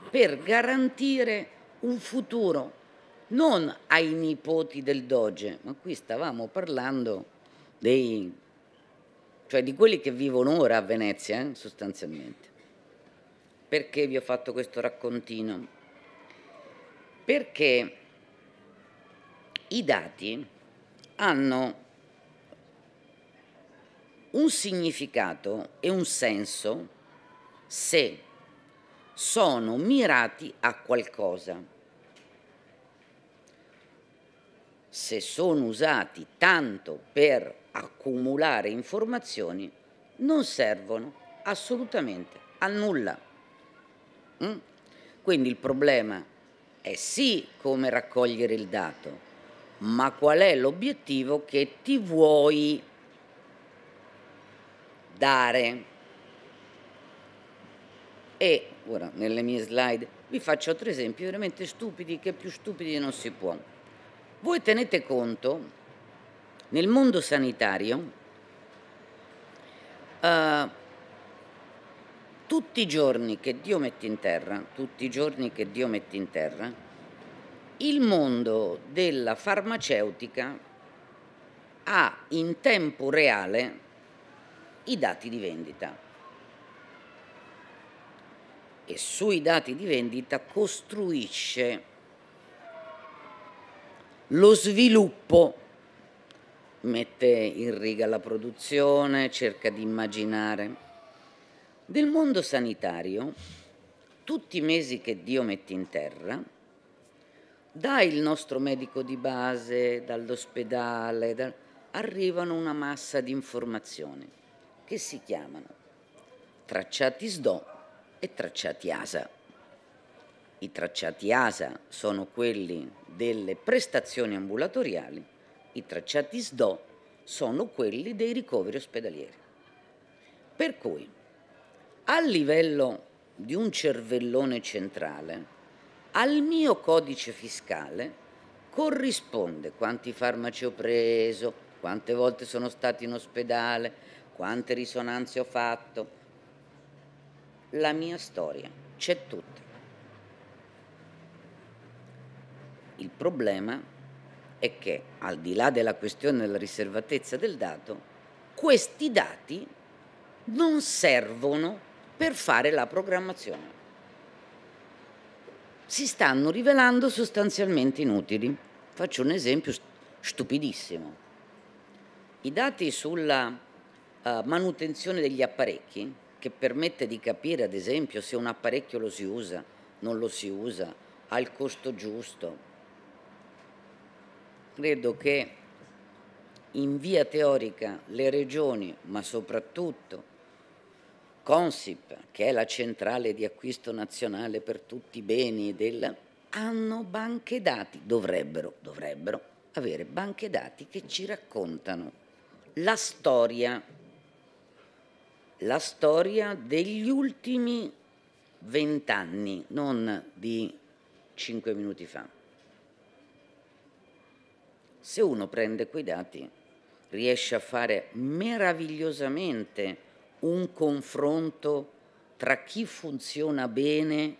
per garantire un futuro non ai nipoti del doge, ma qui stavamo parlando dei, cioè di quelli che vivono ora a Venezia, eh, sostanzialmente. Perché vi ho fatto questo raccontino? perché i dati hanno un significato e un senso se sono mirati a qualcosa. Se sono usati tanto per accumulare informazioni, non servono assolutamente a nulla. Mm? Quindi il problema è eh sì come raccogliere il dato, ma qual è l'obiettivo che ti vuoi dare. E ora nelle mie slide vi faccio tre esempi veramente stupidi che più stupidi non si può. Voi tenete conto nel mondo sanitario eh, tutti i giorni che Dio mette in terra, tutti i giorni che Dio mette in terra, il mondo della farmaceutica ha in tempo reale i dati di vendita e sui dati di vendita costruisce lo sviluppo, mette in riga la produzione, cerca di immaginare del mondo sanitario, tutti i mesi che Dio mette in terra, da il nostro medico di base, dall'ospedale, da, arrivano una massa di informazioni che si chiamano tracciati SDO e tracciati ASA. I tracciati ASA sono quelli delle prestazioni ambulatoriali, i tracciati SDO sono quelli dei ricoveri ospedalieri. Per cui a livello di un cervellone centrale, al mio codice fiscale corrisponde quanti farmaci ho preso, quante volte sono stato in ospedale, quante risonanze ho fatto. La mia storia c'è tutta. Il problema è che al di là della questione della riservatezza del dato, questi dati non servono per fare la programmazione. Si stanno rivelando sostanzialmente inutili. Faccio un esempio stupidissimo. I dati sulla uh, manutenzione degli apparecchi, che permette di capire ad esempio se un apparecchio lo si usa, non lo si usa, ha il costo giusto, credo che in via teorica le regioni, ma soprattutto Consip, che è la centrale di acquisto nazionale per tutti i beni, del, hanno banche dati, dovrebbero, dovrebbero avere banche dati che ci raccontano la storia, la storia degli ultimi vent'anni, non di cinque minuti fa. Se uno prende quei dati riesce a fare meravigliosamente un confronto tra chi funziona bene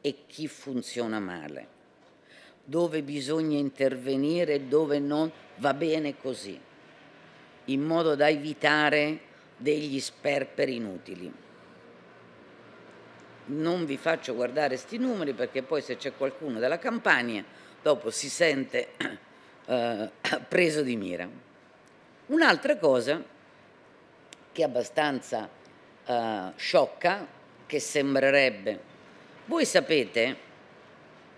e chi funziona male, dove bisogna intervenire e dove non va bene così, in modo da evitare degli sperperi inutili. Non vi faccio guardare questi numeri perché poi se c'è qualcuno della campagna dopo si sente eh, preso di mira. Un'altra cosa anche abbastanza eh, sciocca che sembrerebbe. Voi sapete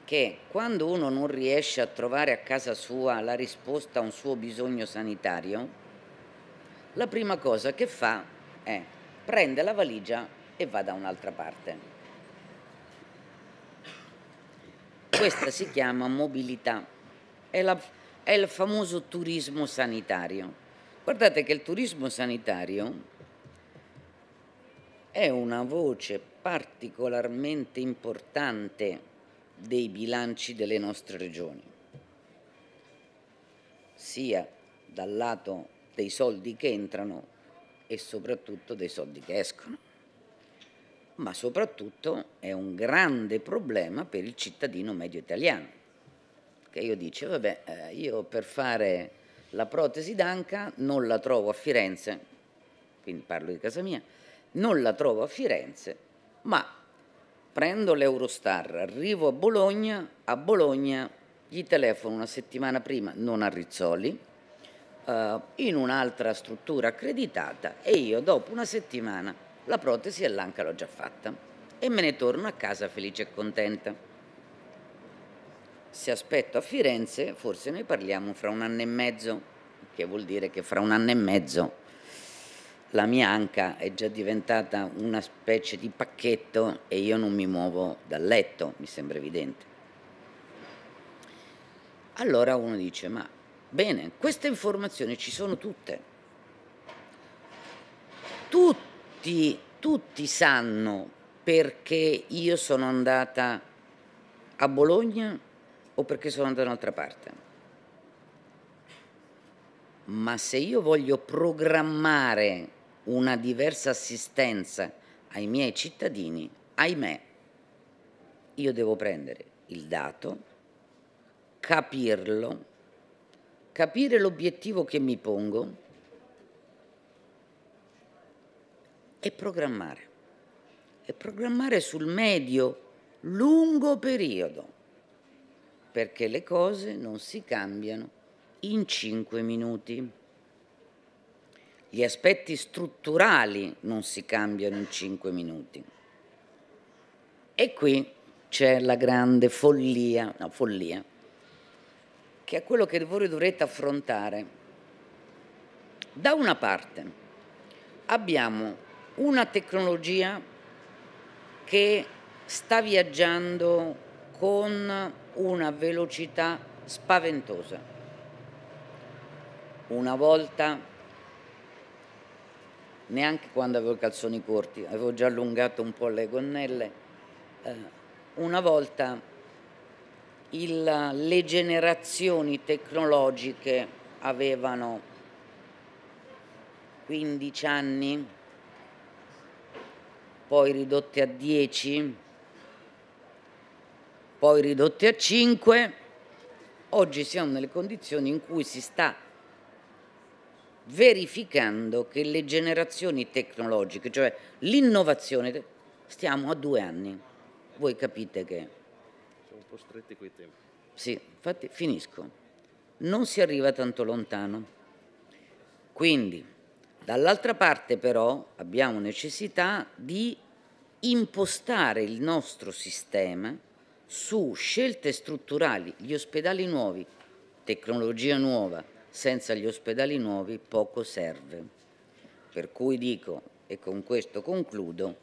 che quando uno non riesce a trovare a casa sua la risposta a un suo bisogno sanitario, la prima cosa che fa è prende la valigia e va da un'altra parte. Questa si chiama mobilità, è, la, è il famoso turismo sanitario. Guardate che il turismo sanitario è una voce particolarmente importante dei bilanci delle nostre regioni, sia dal lato dei soldi che entrano e soprattutto dei soldi che escono, ma soprattutto è un grande problema per il cittadino medio italiano, che io dice, vabbè, eh, io per fare la protesi d'anca non la trovo a Firenze, quindi parlo di casa mia, non la trovo a Firenze, ma prendo l'Eurostar, arrivo a Bologna, a Bologna gli telefono una settimana prima, non a Rizzoli, eh, in un'altra struttura accreditata e io dopo una settimana la protesi all'anca l'ho già fatta e me ne torno a casa felice e contenta se aspetto a Firenze, forse ne parliamo fra un anno e mezzo, che vuol dire che fra un anno e mezzo la mia anca è già diventata una specie di pacchetto e io non mi muovo dal letto, mi sembra evidente. Allora uno dice, ma bene, queste informazioni ci sono tutte. Tutti, tutti sanno perché io sono andata a Bologna o perché sono andata da un'altra parte. Ma se io voglio programmare una diversa assistenza ai miei cittadini, ahimè, io devo prendere il dato, capirlo, capire l'obiettivo che mi pongo e programmare. E programmare sul medio, lungo periodo perché le cose non si cambiano in 5 minuti. Gli aspetti strutturali non si cambiano in 5 minuti. E qui c'è la grande follia, no, follia, che è quello che voi dovrete affrontare. Da una parte abbiamo una tecnologia che sta viaggiando con una velocità spaventosa. Una volta, neanche quando avevo i calzoni corti, avevo già allungato un po' le gonnelle, eh, una volta il, le generazioni tecnologiche avevano 15 anni, poi ridotte a 10 poi ridotti a 5, oggi siamo nelle condizioni in cui si sta verificando che le generazioni tecnologiche, cioè l'innovazione, stiamo a due anni. Voi capite che... Siamo un po' stretti coi tempi. Sì, infatti finisco. Non si arriva tanto lontano. Quindi, dall'altra parte però abbiamo necessità di impostare il nostro sistema su scelte strutturali, gli ospedali nuovi, tecnologia nuova, senza gli ospedali nuovi poco serve. Per cui dico, e con questo concludo,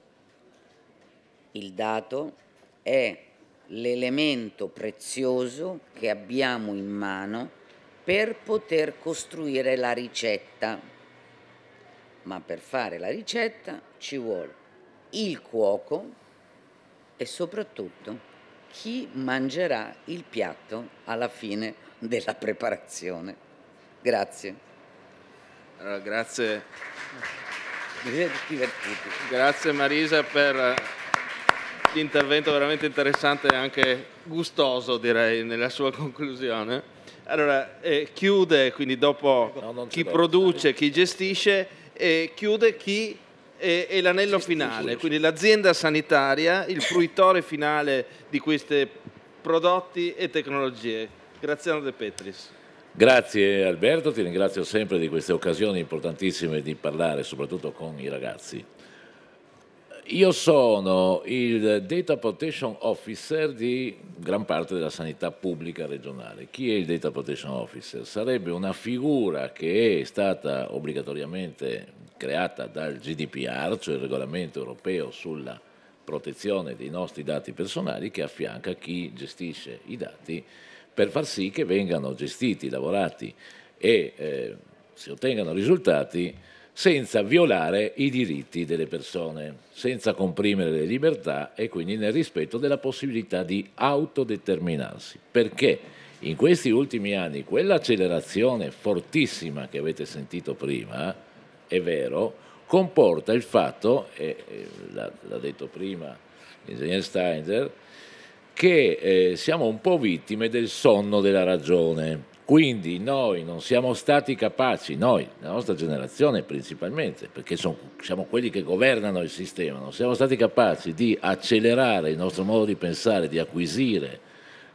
il dato è l'elemento prezioso che abbiamo in mano per poter costruire la ricetta. Ma per fare la ricetta ci vuole il cuoco e soprattutto chi mangerà il piatto alla fine della preparazione. Grazie. Allora, grazie. Grazie Marisa per eh, l'intervento veramente interessante e anche gustoso direi nella sua conclusione. Allora, eh, chiude quindi dopo no, chi produce, chi gestisce, eh, chiude chi e, e l'anello finale, quindi l'azienda sanitaria, il fruitore finale di questi prodotti e tecnologie. Graziano De Petris. Grazie Alberto, ti ringrazio sempre di queste occasioni importantissime di parlare soprattutto con i ragazzi. Io sono il Data Protection Officer di gran parte della sanità pubblica regionale. Chi è il Data Protection Officer? Sarebbe una figura che è stata obbligatoriamente creata dal GDPR, cioè il regolamento europeo sulla protezione dei nostri dati personali, che affianca chi gestisce i dati per far sì che vengano gestiti, lavorati e eh, si ottengano risultati senza violare i diritti delle persone, senza comprimere le libertà e quindi nel rispetto della possibilità di autodeterminarsi. Perché in questi ultimi anni quell'accelerazione fortissima che avete sentito prima è vero, comporta il fatto, e, l'ha, l'ha, detto prima l'ingegnere Steiner, che eh, siamo un po' vittime del sonno della ragione. Quindi noi non siamo stati capaci, noi, la nostra generazione principalmente, perché son, siamo quelli che governano il sistema, non siamo stati capaci di accelerare il nostro modo di pensare, di acquisire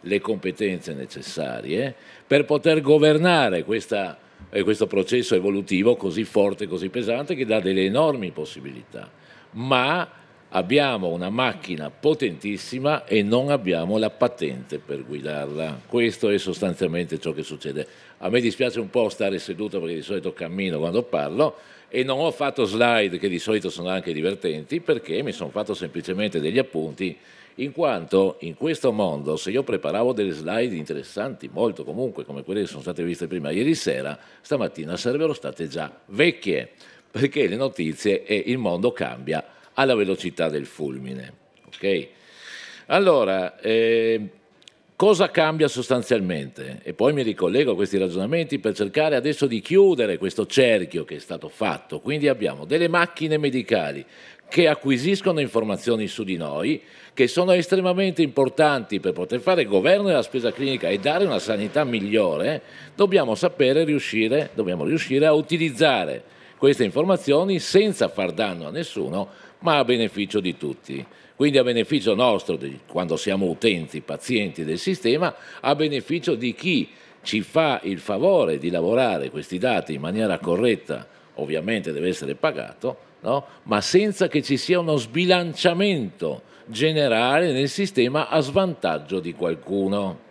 le competenze necessarie per poter governare questa questo processo evolutivo così forte, così pesante, che dà delle enormi possibilità. Ma abbiamo una macchina potentissima e non abbiamo la patente per guidarla. Questo è sostanzialmente ciò che succede. A me dispiace un po' stare seduto perché di solito cammino quando parlo e non ho fatto slide che di solito sono anche divertenti perché mi sono fatto semplicemente degli appunti in quanto in questo mondo, se io preparavo delle slide interessanti, molto comunque, come quelle che sono state viste prima ieri sera, stamattina sarebbero state già vecchie, perché le notizie e il mondo cambia alla velocità del fulmine. Okay? Allora, eh, Cosa cambia sostanzialmente? E poi mi ricollego a questi ragionamenti per cercare adesso di chiudere questo cerchio che è stato fatto. Quindi abbiamo delle macchine medicali che acquisiscono informazioni su di noi, che sono estremamente importanti per poter fare governo della spesa clinica e dare una sanità migliore, dobbiamo sapere riuscire, dobbiamo riuscire a utilizzare queste informazioni senza far danno a nessuno, ma a beneficio di tutti quindi a beneficio nostro, quando siamo utenti, pazienti del sistema, a beneficio di chi ci fa il favore di lavorare questi dati in maniera corretta, ovviamente deve essere pagato, no? ma senza che ci sia uno sbilanciamento generale nel sistema a svantaggio di qualcuno.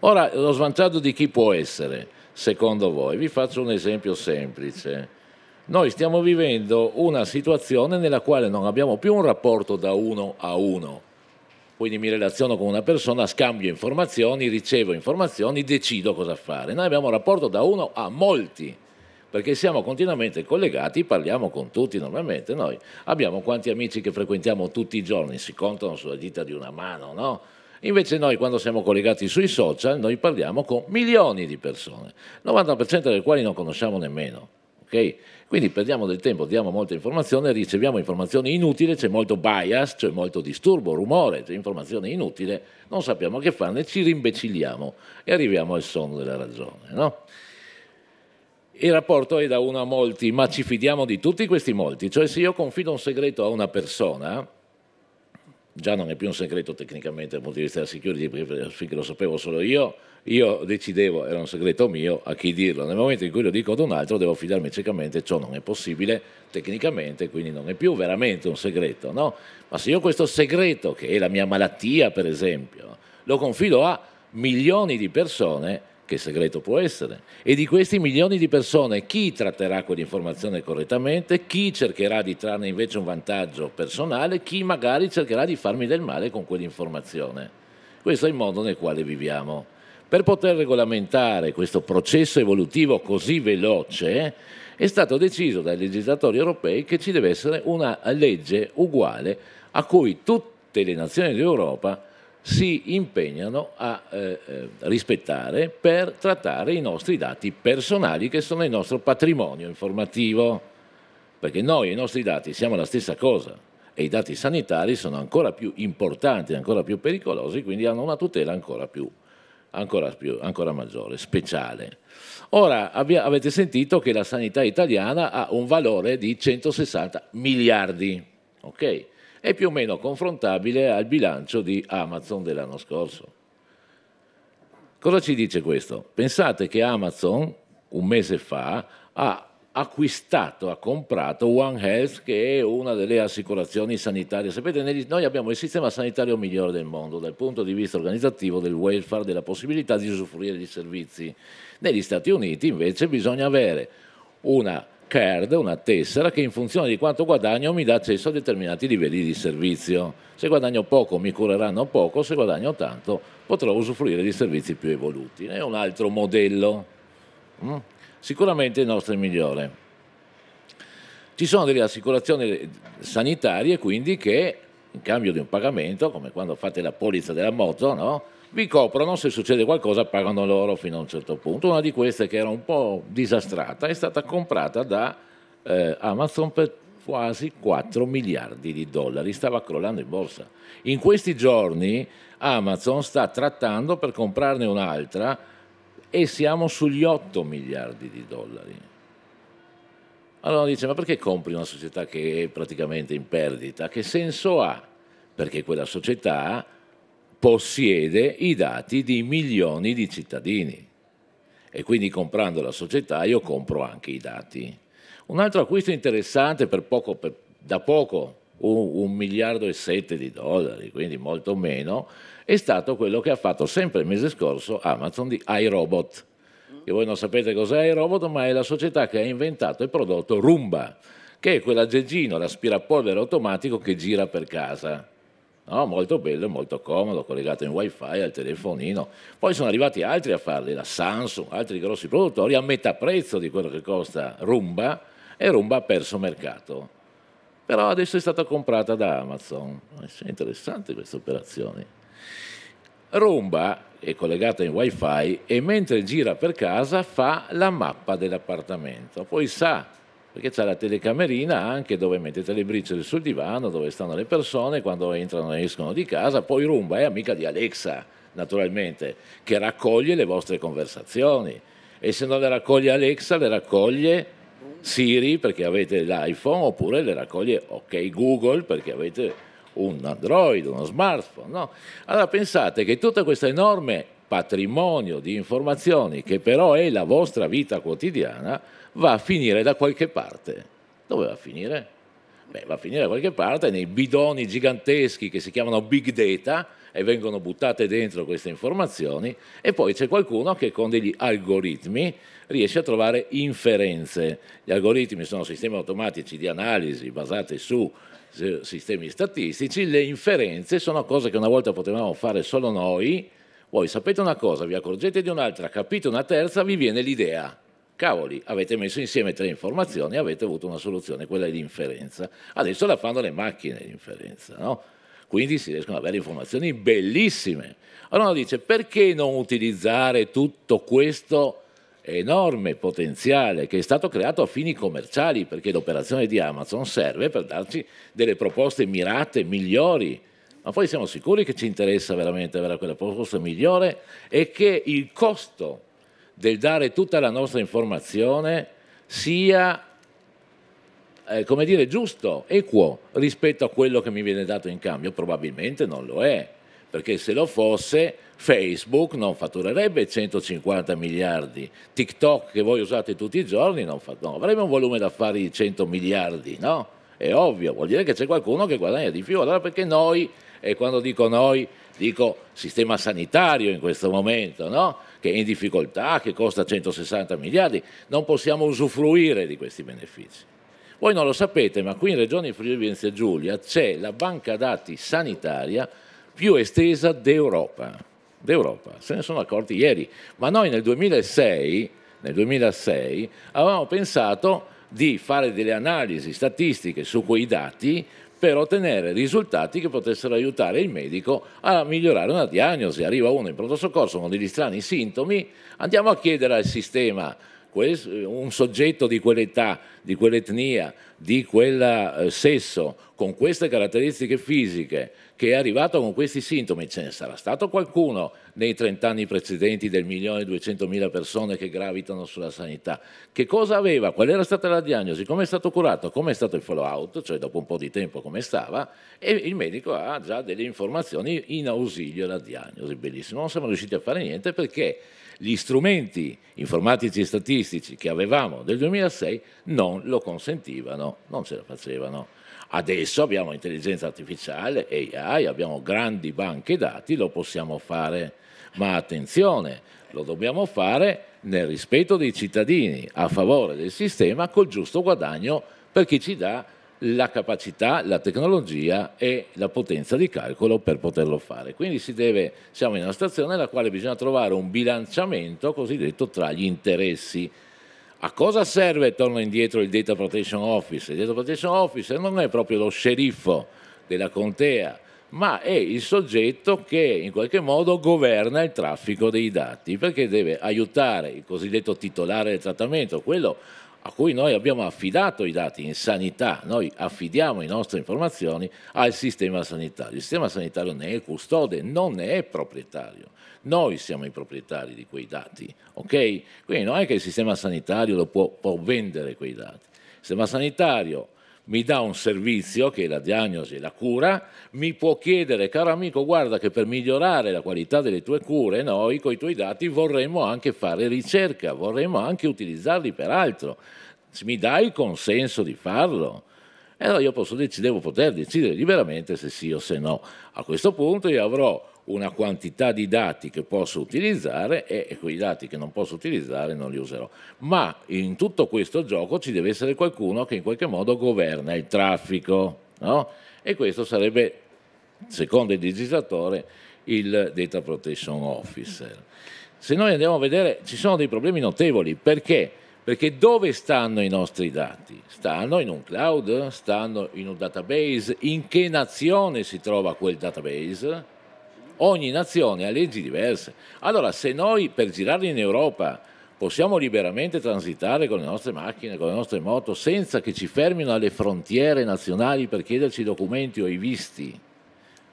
Ora, lo svantaggio di chi può essere, secondo voi? Vi faccio un esempio semplice. Noi stiamo vivendo una situazione nella quale non abbiamo più un rapporto da uno a uno, quindi mi relaziono con una persona, scambio informazioni, ricevo informazioni, decido cosa fare. Noi abbiamo un rapporto da uno a molti, perché siamo continuamente collegati, parliamo con tutti normalmente, noi abbiamo quanti amici che frequentiamo tutti i giorni, si contano sulla dita di una mano, no? Invece noi quando siamo collegati sui social, noi parliamo con milioni di persone, 90% delle quali non conosciamo nemmeno, ok? Quindi perdiamo del tempo, diamo molta informazione, riceviamo informazione inutile, c'è molto bias, c'è molto disturbo, rumore, c'è informazione inutile, non sappiamo che farne, ci rimbecilliamo e arriviamo al sonno della ragione. No? Il rapporto è da uno a molti, ma ci fidiamo di tutti questi molti. Cioè se io confido un segreto a una persona, già non è più un segreto tecnicamente dal punto di vista della security, perché lo sapevo solo io, io decidevo, era un segreto mio, a chi dirlo. Nel momento in cui lo dico ad un altro devo fidarmi ciecamente, ciò non è possibile tecnicamente, quindi non è più veramente un segreto, no? Ma se io questo segreto, che è la mia malattia per esempio, lo confido a milioni di persone, che segreto può essere? E di questi milioni di persone chi tratterà quell'informazione correttamente, chi cercherà di trarne invece un vantaggio personale, chi magari cercherà di farmi del male con quell'informazione. Questo è il mondo nel quale viviamo. Per poter regolamentare questo processo evolutivo così veloce è stato deciso dai legislatori europei che ci deve essere una legge uguale a cui tutte le nazioni d'Europa si impegnano a eh, eh, rispettare per trattare i nostri dati personali che sono il nostro patrimonio informativo, perché noi e i nostri dati siamo la stessa cosa e i dati sanitari sono ancora più importanti, ancora più pericolosi, quindi hanno una tutela ancora più ancora, più, ancora maggiore, speciale. Ora avete sentito che la sanità italiana ha un valore di 160 miliardi, ok? È più o meno confrontabile al bilancio di Amazon dell'anno scorso. Cosa ci dice questo? Pensate che Amazon un mese fa ha acquistato, ha comprato One Health che è una delle assicurazioni sanitarie. Sapete, noi abbiamo il sistema sanitario migliore del mondo dal punto di vista organizzativo, del welfare, della possibilità di usufruire di servizi. Negli Stati Uniti invece bisogna avere una card, una tessera che in funzione di quanto guadagno mi dà accesso a determinati livelli di servizio. Se guadagno poco mi cureranno poco, se guadagno tanto potrò usufruire di servizi più evoluti. È un altro modello. Mm? sicuramente il nostro è migliore. Ci sono delle assicurazioni sanitarie quindi che in cambio di un pagamento, come quando fate la polizza della moto, no? vi coprono, se succede qualcosa pagano loro fino a un certo punto. Una di queste che era un po' disastrata è stata comprata da eh, Amazon per quasi 4 miliardi di dollari, stava crollando in borsa. In questi giorni Amazon sta trattando per comprarne un'altra e siamo sugli 8 miliardi di dollari. Allora dice, ma perché compri una società che è praticamente in perdita? Che senso ha? Perché quella società possiede i dati di milioni di cittadini e quindi comprando la società io compro anche i dati. Un altro acquisto interessante per poco, per, da poco un, un miliardo e sette di dollari, quindi molto meno, è stato quello che ha fatto sempre il mese scorso Amazon di iRobot. Che voi non sapete cos'è iRobot, ma è la società che ha inventato e prodotto Roomba, che è quell'aggeggino, l'aspirapolvere automatico che gira per casa. No, molto bello, e molto comodo, collegato in wifi al telefonino. Poi sono arrivati altri a farli, la Samsung, altri grossi produttori, a metà prezzo di quello che costa Roomba, e Roomba ha perso mercato però adesso è stata comprata da Amazon. Eh, è interessante questa operazione. Roomba è collegata in wifi e mentre gira per casa fa la mappa dell'appartamento, poi sa perché c'è la telecamerina anche dove mettete le briciole sul divano, dove stanno le persone quando entrano e escono di casa, poi Roomba è amica di Alexa, naturalmente, che raccoglie le vostre conversazioni e se non le raccoglie Alexa le raccoglie Siri perché avete l'iPhone oppure le raccoglie OK Google perché avete un Android, uno smartphone. No? Allora pensate che tutto questo enorme patrimonio di informazioni che però è la vostra vita quotidiana va a finire da qualche parte. Dove va a finire? Beh, va a finire da qualche parte nei bidoni giganteschi che si chiamano big data e vengono buttate dentro queste informazioni e poi c'è qualcuno che con degli algoritmi riesce a trovare inferenze. Gli algoritmi sono sistemi automatici di analisi basati su eh, sistemi statistici, le inferenze sono cose che una volta potevamo fare solo noi, voi sapete una cosa, vi accorgete di un'altra, capite una terza, vi viene l'idea. Cavoli, avete messo insieme tre informazioni e avete avuto una soluzione, quella è l'inferenza. Adesso la fanno le macchine l'inferenza, no? Quindi si riescono ad avere informazioni bellissime. Allora dice perché non utilizzare tutto questo enorme potenziale che è stato creato a fini commerciali perché l'operazione di Amazon serve per darci delle proposte mirate migliori ma poi siamo sicuri che ci interessa veramente avere quella proposta migliore e che il costo del dare tutta la nostra informazione sia eh, come dire, giusto, equo rispetto a quello che mi viene dato in cambio? Probabilmente non lo è, perché se lo fosse Facebook non fatturerebbe 150 miliardi, TikTok che voi usate tutti i giorni non fa, no, avrebbe un volume d'affari di 100 miliardi, no? È ovvio, vuol dire che c'è qualcuno che guadagna di più, allora perché noi, e quando dico noi, dico sistema sanitario in questo momento, no? che è in difficoltà, che costa 160 miliardi, non possiamo usufruire di questi benefici. Voi non lo sapete, ma qui in Regione Friuli Venezia Giulia c'è la banca dati sanitaria più estesa d'Europa. D'Europa, se ne sono accorti ieri. Ma noi nel 2006, nel 2006 avevamo pensato di fare delle analisi statistiche su quei dati per ottenere risultati che potessero aiutare il medico a migliorare una diagnosi. Arriva uno in pronto soccorso con degli strani sintomi, andiamo a chiedere al sistema un soggetto di quell'età, di quell'etnia, di quel eh, sesso, con queste caratteristiche fisiche, che è arrivato con questi sintomi, ce ne sarà stato qualcuno nei 30 anni precedenti del milione e duecentomila persone che gravitano sulla sanità? Che cosa aveva? Qual era stata la diagnosi? Come è stato curato? Come è stato il follow-out? Cioè dopo un po' di tempo come stava? E il medico ha già delle informazioni in ausilio alla diagnosi, bellissimo. Non siamo riusciti a fare niente perché gli strumenti informatici e statistici che avevamo del 2006 non lo consentivano, non ce la facevano. Adesso abbiamo intelligenza artificiale, AI, abbiamo grandi banche dati, lo possiamo fare, ma attenzione, lo dobbiamo fare nel rispetto dei cittadini, a favore del sistema, col giusto guadagno per chi ci dà la capacità, la tecnologia e la potenza di calcolo per poterlo fare. Quindi deve, siamo in una situazione nella quale bisogna trovare un bilanciamento cosiddetto tra gli interessi. A cosa serve, torno indietro, il Data Protection Office? Il Data Protection Office non è proprio lo sceriffo della contea, ma è il soggetto che in qualche modo governa il traffico dei dati, perché deve aiutare il cosiddetto titolare del trattamento, quello a cui noi abbiamo affidato i dati in sanità, noi affidiamo le nostre informazioni al sistema sanitario. Il sistema sanitario ne è custode, non ne è proprietario. Noi siamo i proprietari di quei dati, ok? Quindi non è che il sistema sanitario lo può, può vendere quei dati. Il sistema sanitario mi dà un servizio che è la diagnosi e la cura, mi può chiedere, caro amico, guarda che per migliorare la qualità delle tue cure, noi con i tuoi dati vorremmo anche fare ricerca, vorremmo anche utilizzarli per altro. Mi dai il consenso di farlo? E allora io posso, devo poter decidere liberamente se sì o se no. A questo punto io avrò una quantità di dati che posso utilizzare e quei dati che non posso utilizzare non li userò. Ma in tutto questo gioco ci deve essere qualcuno che in qualche modo governa il traffico, no? E questo sarebbe, secondo il legislatore, il Data Protection Officer. Se noi andiamo a vedere, ci sono dei problemi notevoli, perché? Perché dove stanno i nostri dati? Stanno in un cloud? Stanno in un database? In che nazione si trova quel database? ogni nazione ha leggi diverse. Allora se noi per girare in Europa possiamo liberamente transitare con le nostre macchine, con le nostre moto, senza che ci fermino alle frontiere nazionali per chiederci i documenti o i visti,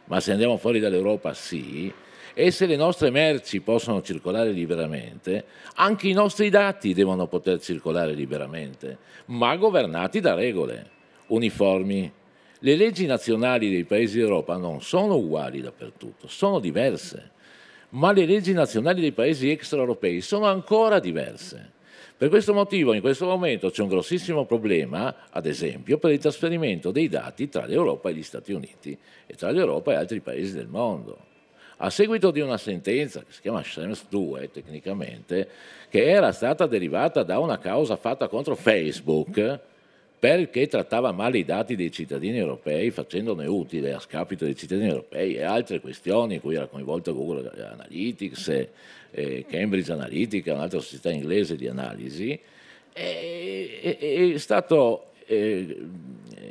ma se andiamo fuori dall'Europa sì, e se le nostre merci possono circolare liberamente, anche i nostri dati devono poter circolare liberamente, ma governati da regole uniformi, le leggi nazionali dei paesi d'Europa non sono uguali dappertutto, sono diverse, ma le leggi nazionali dei paesi extraeuropei sono ancora diverse. Per questo motivo in questo momento c'è un grossissimo problema, ad esempio, per il trasferimento dei dati tra l'Europa e gli Stati Uniti e tra l'Europa e altri paesi del mondo. A seguito di una sentenza che si chiama Schrems 2 tecnicamente, che era stata derivata da una causa fatta contro Facebook, perché trattava male i dati dei cittadini europei facendone utile a scapito dei cittadini europei e altre questioni in cui era coinvolto Google Analytics e, e Cambridge Analytica, un'altra società inglese di analisi, e, e, è stato eh,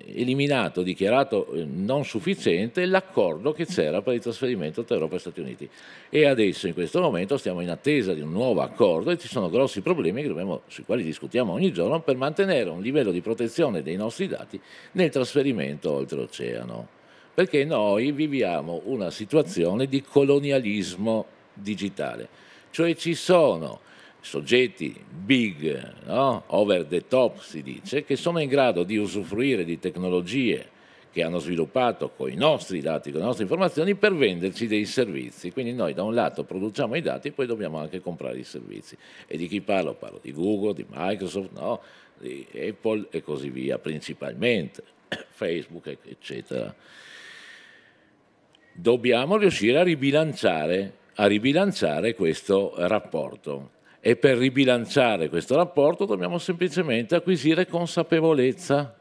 eliminato, dichiarato eh, non sufficiente l'accordo che c'era per il trasferimento tra Europa e Stati Uniti. E adesso in questo momento stiamo in attesa di un nuovo accordo e ci sono grossi problemi dobbiamo, sui quali discutiamo ogni giorno per mantenere un livello di protezione dei nostri dati nel trasferimento oltreoceano. Perché noi viviamo una situazione di colonialismo digitale, cioè ci sono soggetti big, no? over the top si dice, che sono in grado di usufruire di tecnologie che hanno sviluppato con i nostri dati, con le nostre informazioni per venderci dei servizi. Quindi noi da un lato produciamo i dati e poi dobbiamo anche comprare i servizi. E di chi parlo? Parlo di Google, di Microsoft, no? di Apple e così via, principalmente Facebook, eccetera. Dobbiamo riuscire a ribilanciare, a ribilanciare questo rapporto. E per ribilanciare questo rapporto dobbiamo semplicemente acquisire consapevolezza,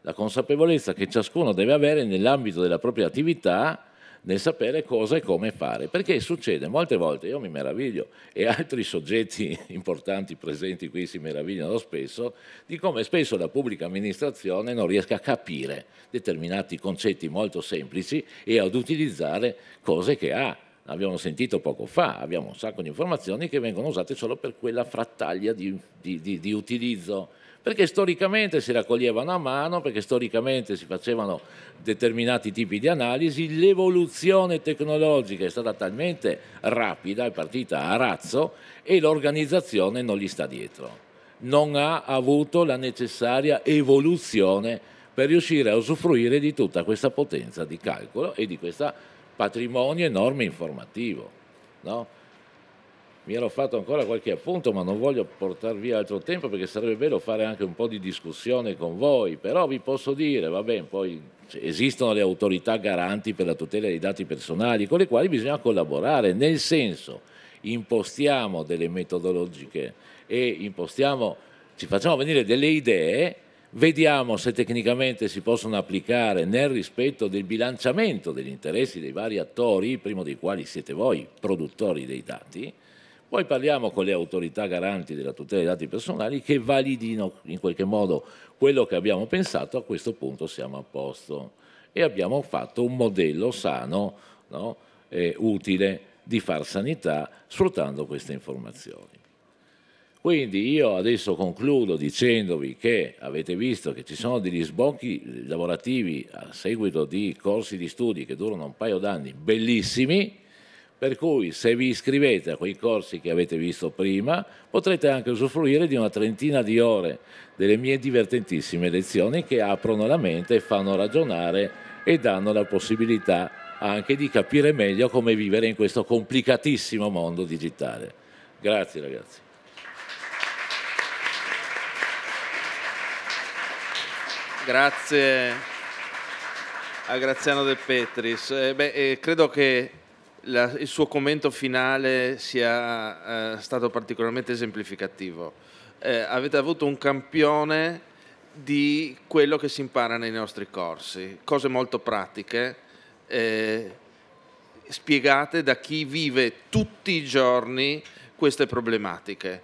la consapevolezza che ciascuno deve avere nell'ambito della propria attività nel sapere cosa e come fare. Perché succede molte volte, io mi meraviglio e altri soggetti importanti presenti qui si meravigliano spesso, di come spesso la pubblica amministrazione non riesca a capire determinati concetti molto semplici e ad utilizzare cose che ha abbiamo sentito poco fa, abbiamo un sacco di informazioni che vengono usate solo per quella frattaglia di, di, di, di utilizzo, perché storicamente si raccoglievano a mano, perché storicamente si facevano determinati tipi di analisi, l'evoluzione tecnologica è stata talmente rapida, è partita a razzo e l'organizzazione non gli sta dietro, non ha avuto la necessaria evoluzione per riuscire a usufruire di tutta questa potenza di calcolo e di questa patrimonio enorme informativo. No? Mi ero fatto ancora qualche appunto, ma non voglio portare via altro tempo perché sarebbe bello fare anche un po' di discussione con voi, però vi posso dire, va bene, poi esistono le autorità garanti per la tutela dei dati personali con le quali bisogna collaborare, nel senso impostiamo delle metodologiche e impostiamo, ci facciamo venire delle idee Vediamo se tecnicamente si possono applicare nel rispetto del bilanciamento degli interessi dei vari attori, primo dei quali siete voi, produttori dei dati. Poi parliamo con le autorità garanti della tutela dei dati personali che validino in qualche modo quello che abbiamo pensato. A questo punto siamo a posto e abbiamo fatto un modello sano, no? eh, utile di far sanità sfruttando queste informazioni. Quindi io adesso concludo dicendovi che avete visto che ci sono degli sbocchi lavorativi a seguito di corsi di studi che durano un paio d'anni bellissimi, per cui se vi iscrivete a quei corsi che avete visto prima potrete anche usufruire di una trentina di ore delle mie divertentissime lezioni che aprono la mente, fanno ragionare e danno la possibilità anche di capire meglio come vivere in questo complicatissimo mondo digitale. Grazie ragazzi. Grazie a Graziano De Petris. Eh, beh, eh, credo che la, il suo commento finale sia eh, stato particolarmente esemplificativo. Eh, avete avuto un campione di quello che si impara nei nostri corsi, cose molto pratiche, eh, spiegate da chi vive tutti i giorni queste problematiche,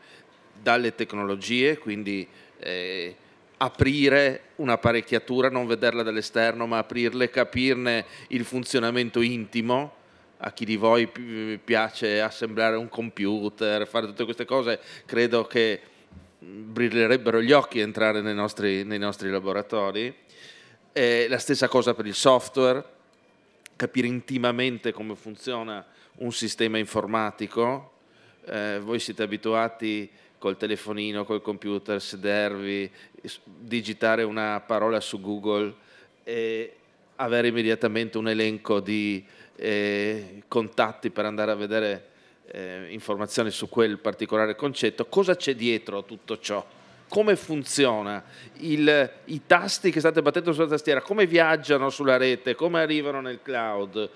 dalle tecnologie, quindi eh, aprire un'apparecchiatura, non vederla dall'esterno, ma aprirle, capirne il funzionamento intimo. A chi di voi piace assemblare un computer, fare tutte queste cose, credo che mm, brillerebbero gli occhi a entrare nei nostri, nei nostri laboratori. E la stessa cosa per il software, capire intimamente come funziona un sistema informatico, eh, voi siete abituati col telefonino, col computer, sedervi, digitare una parola su Google e avere immediatamente un elenco di eh, contatti per andare a vedere eh, informazioni su quel particolare concetto. Cosa c'è dietro a tutto ciò? come funziona, Il, i tasti che state battendo sulla tastiera, come viaggiano sulla rete, come arrivano nel cloud,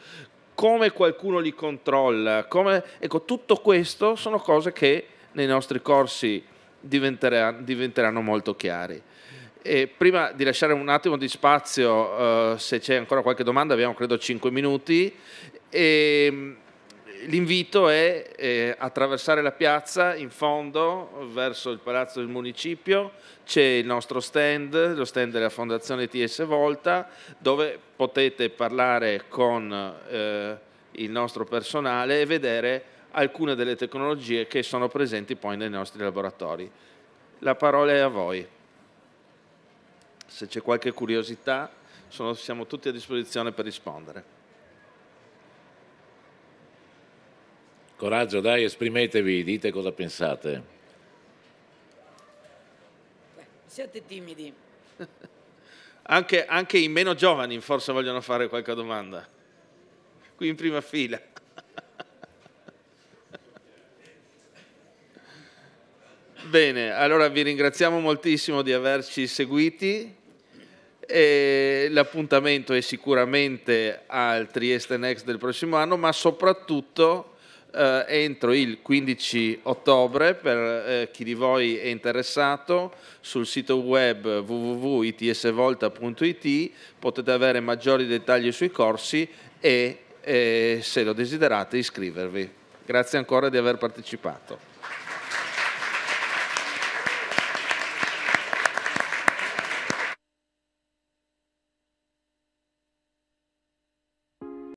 come qualcuno li controlla, come... ecco, tutto questo sono cose che nei nostri corsi diventeranno, diventeranno molto chiari. E prima di lasciare un attimo di spazio, uh, se c'è ancora qualche domanda, abbiamo credo 5 minuti. E ehm, L'invito è eh, attraversare la piazza in fondo verso il palazzo del municipio, c'è il nostro stand, lo stand della Fondazione TS Volta, dove potete parlare con eh, il nostro personale e vedere alcune delle tecnologie che sono presenti poi nei nostri laboratori. La parola è a voi. Se c'è qualche curiosità sono, siamo tutti a disposizione per rispondere. Coraggio, dai, esprimetevi, dite cosa pensate. Beh, siate timidi. anche, anche i meno giovani forse vogliono fare qualche domanda. Qui in prima fila. Bene, allora vi ringraziamo moltissimo di averci seguiti. E l'appuntamento è sicuramente al Trieste Next del prossimo anno, ma soprattutto eh, entro il 15 ottobre per eh, chi di voi è interessato sul sito web www.itsvolta.it potete avere maggiori dettagli sui corsi e eh, se lo desiderate iscrivervi. Grazie ancora di aver partecipato.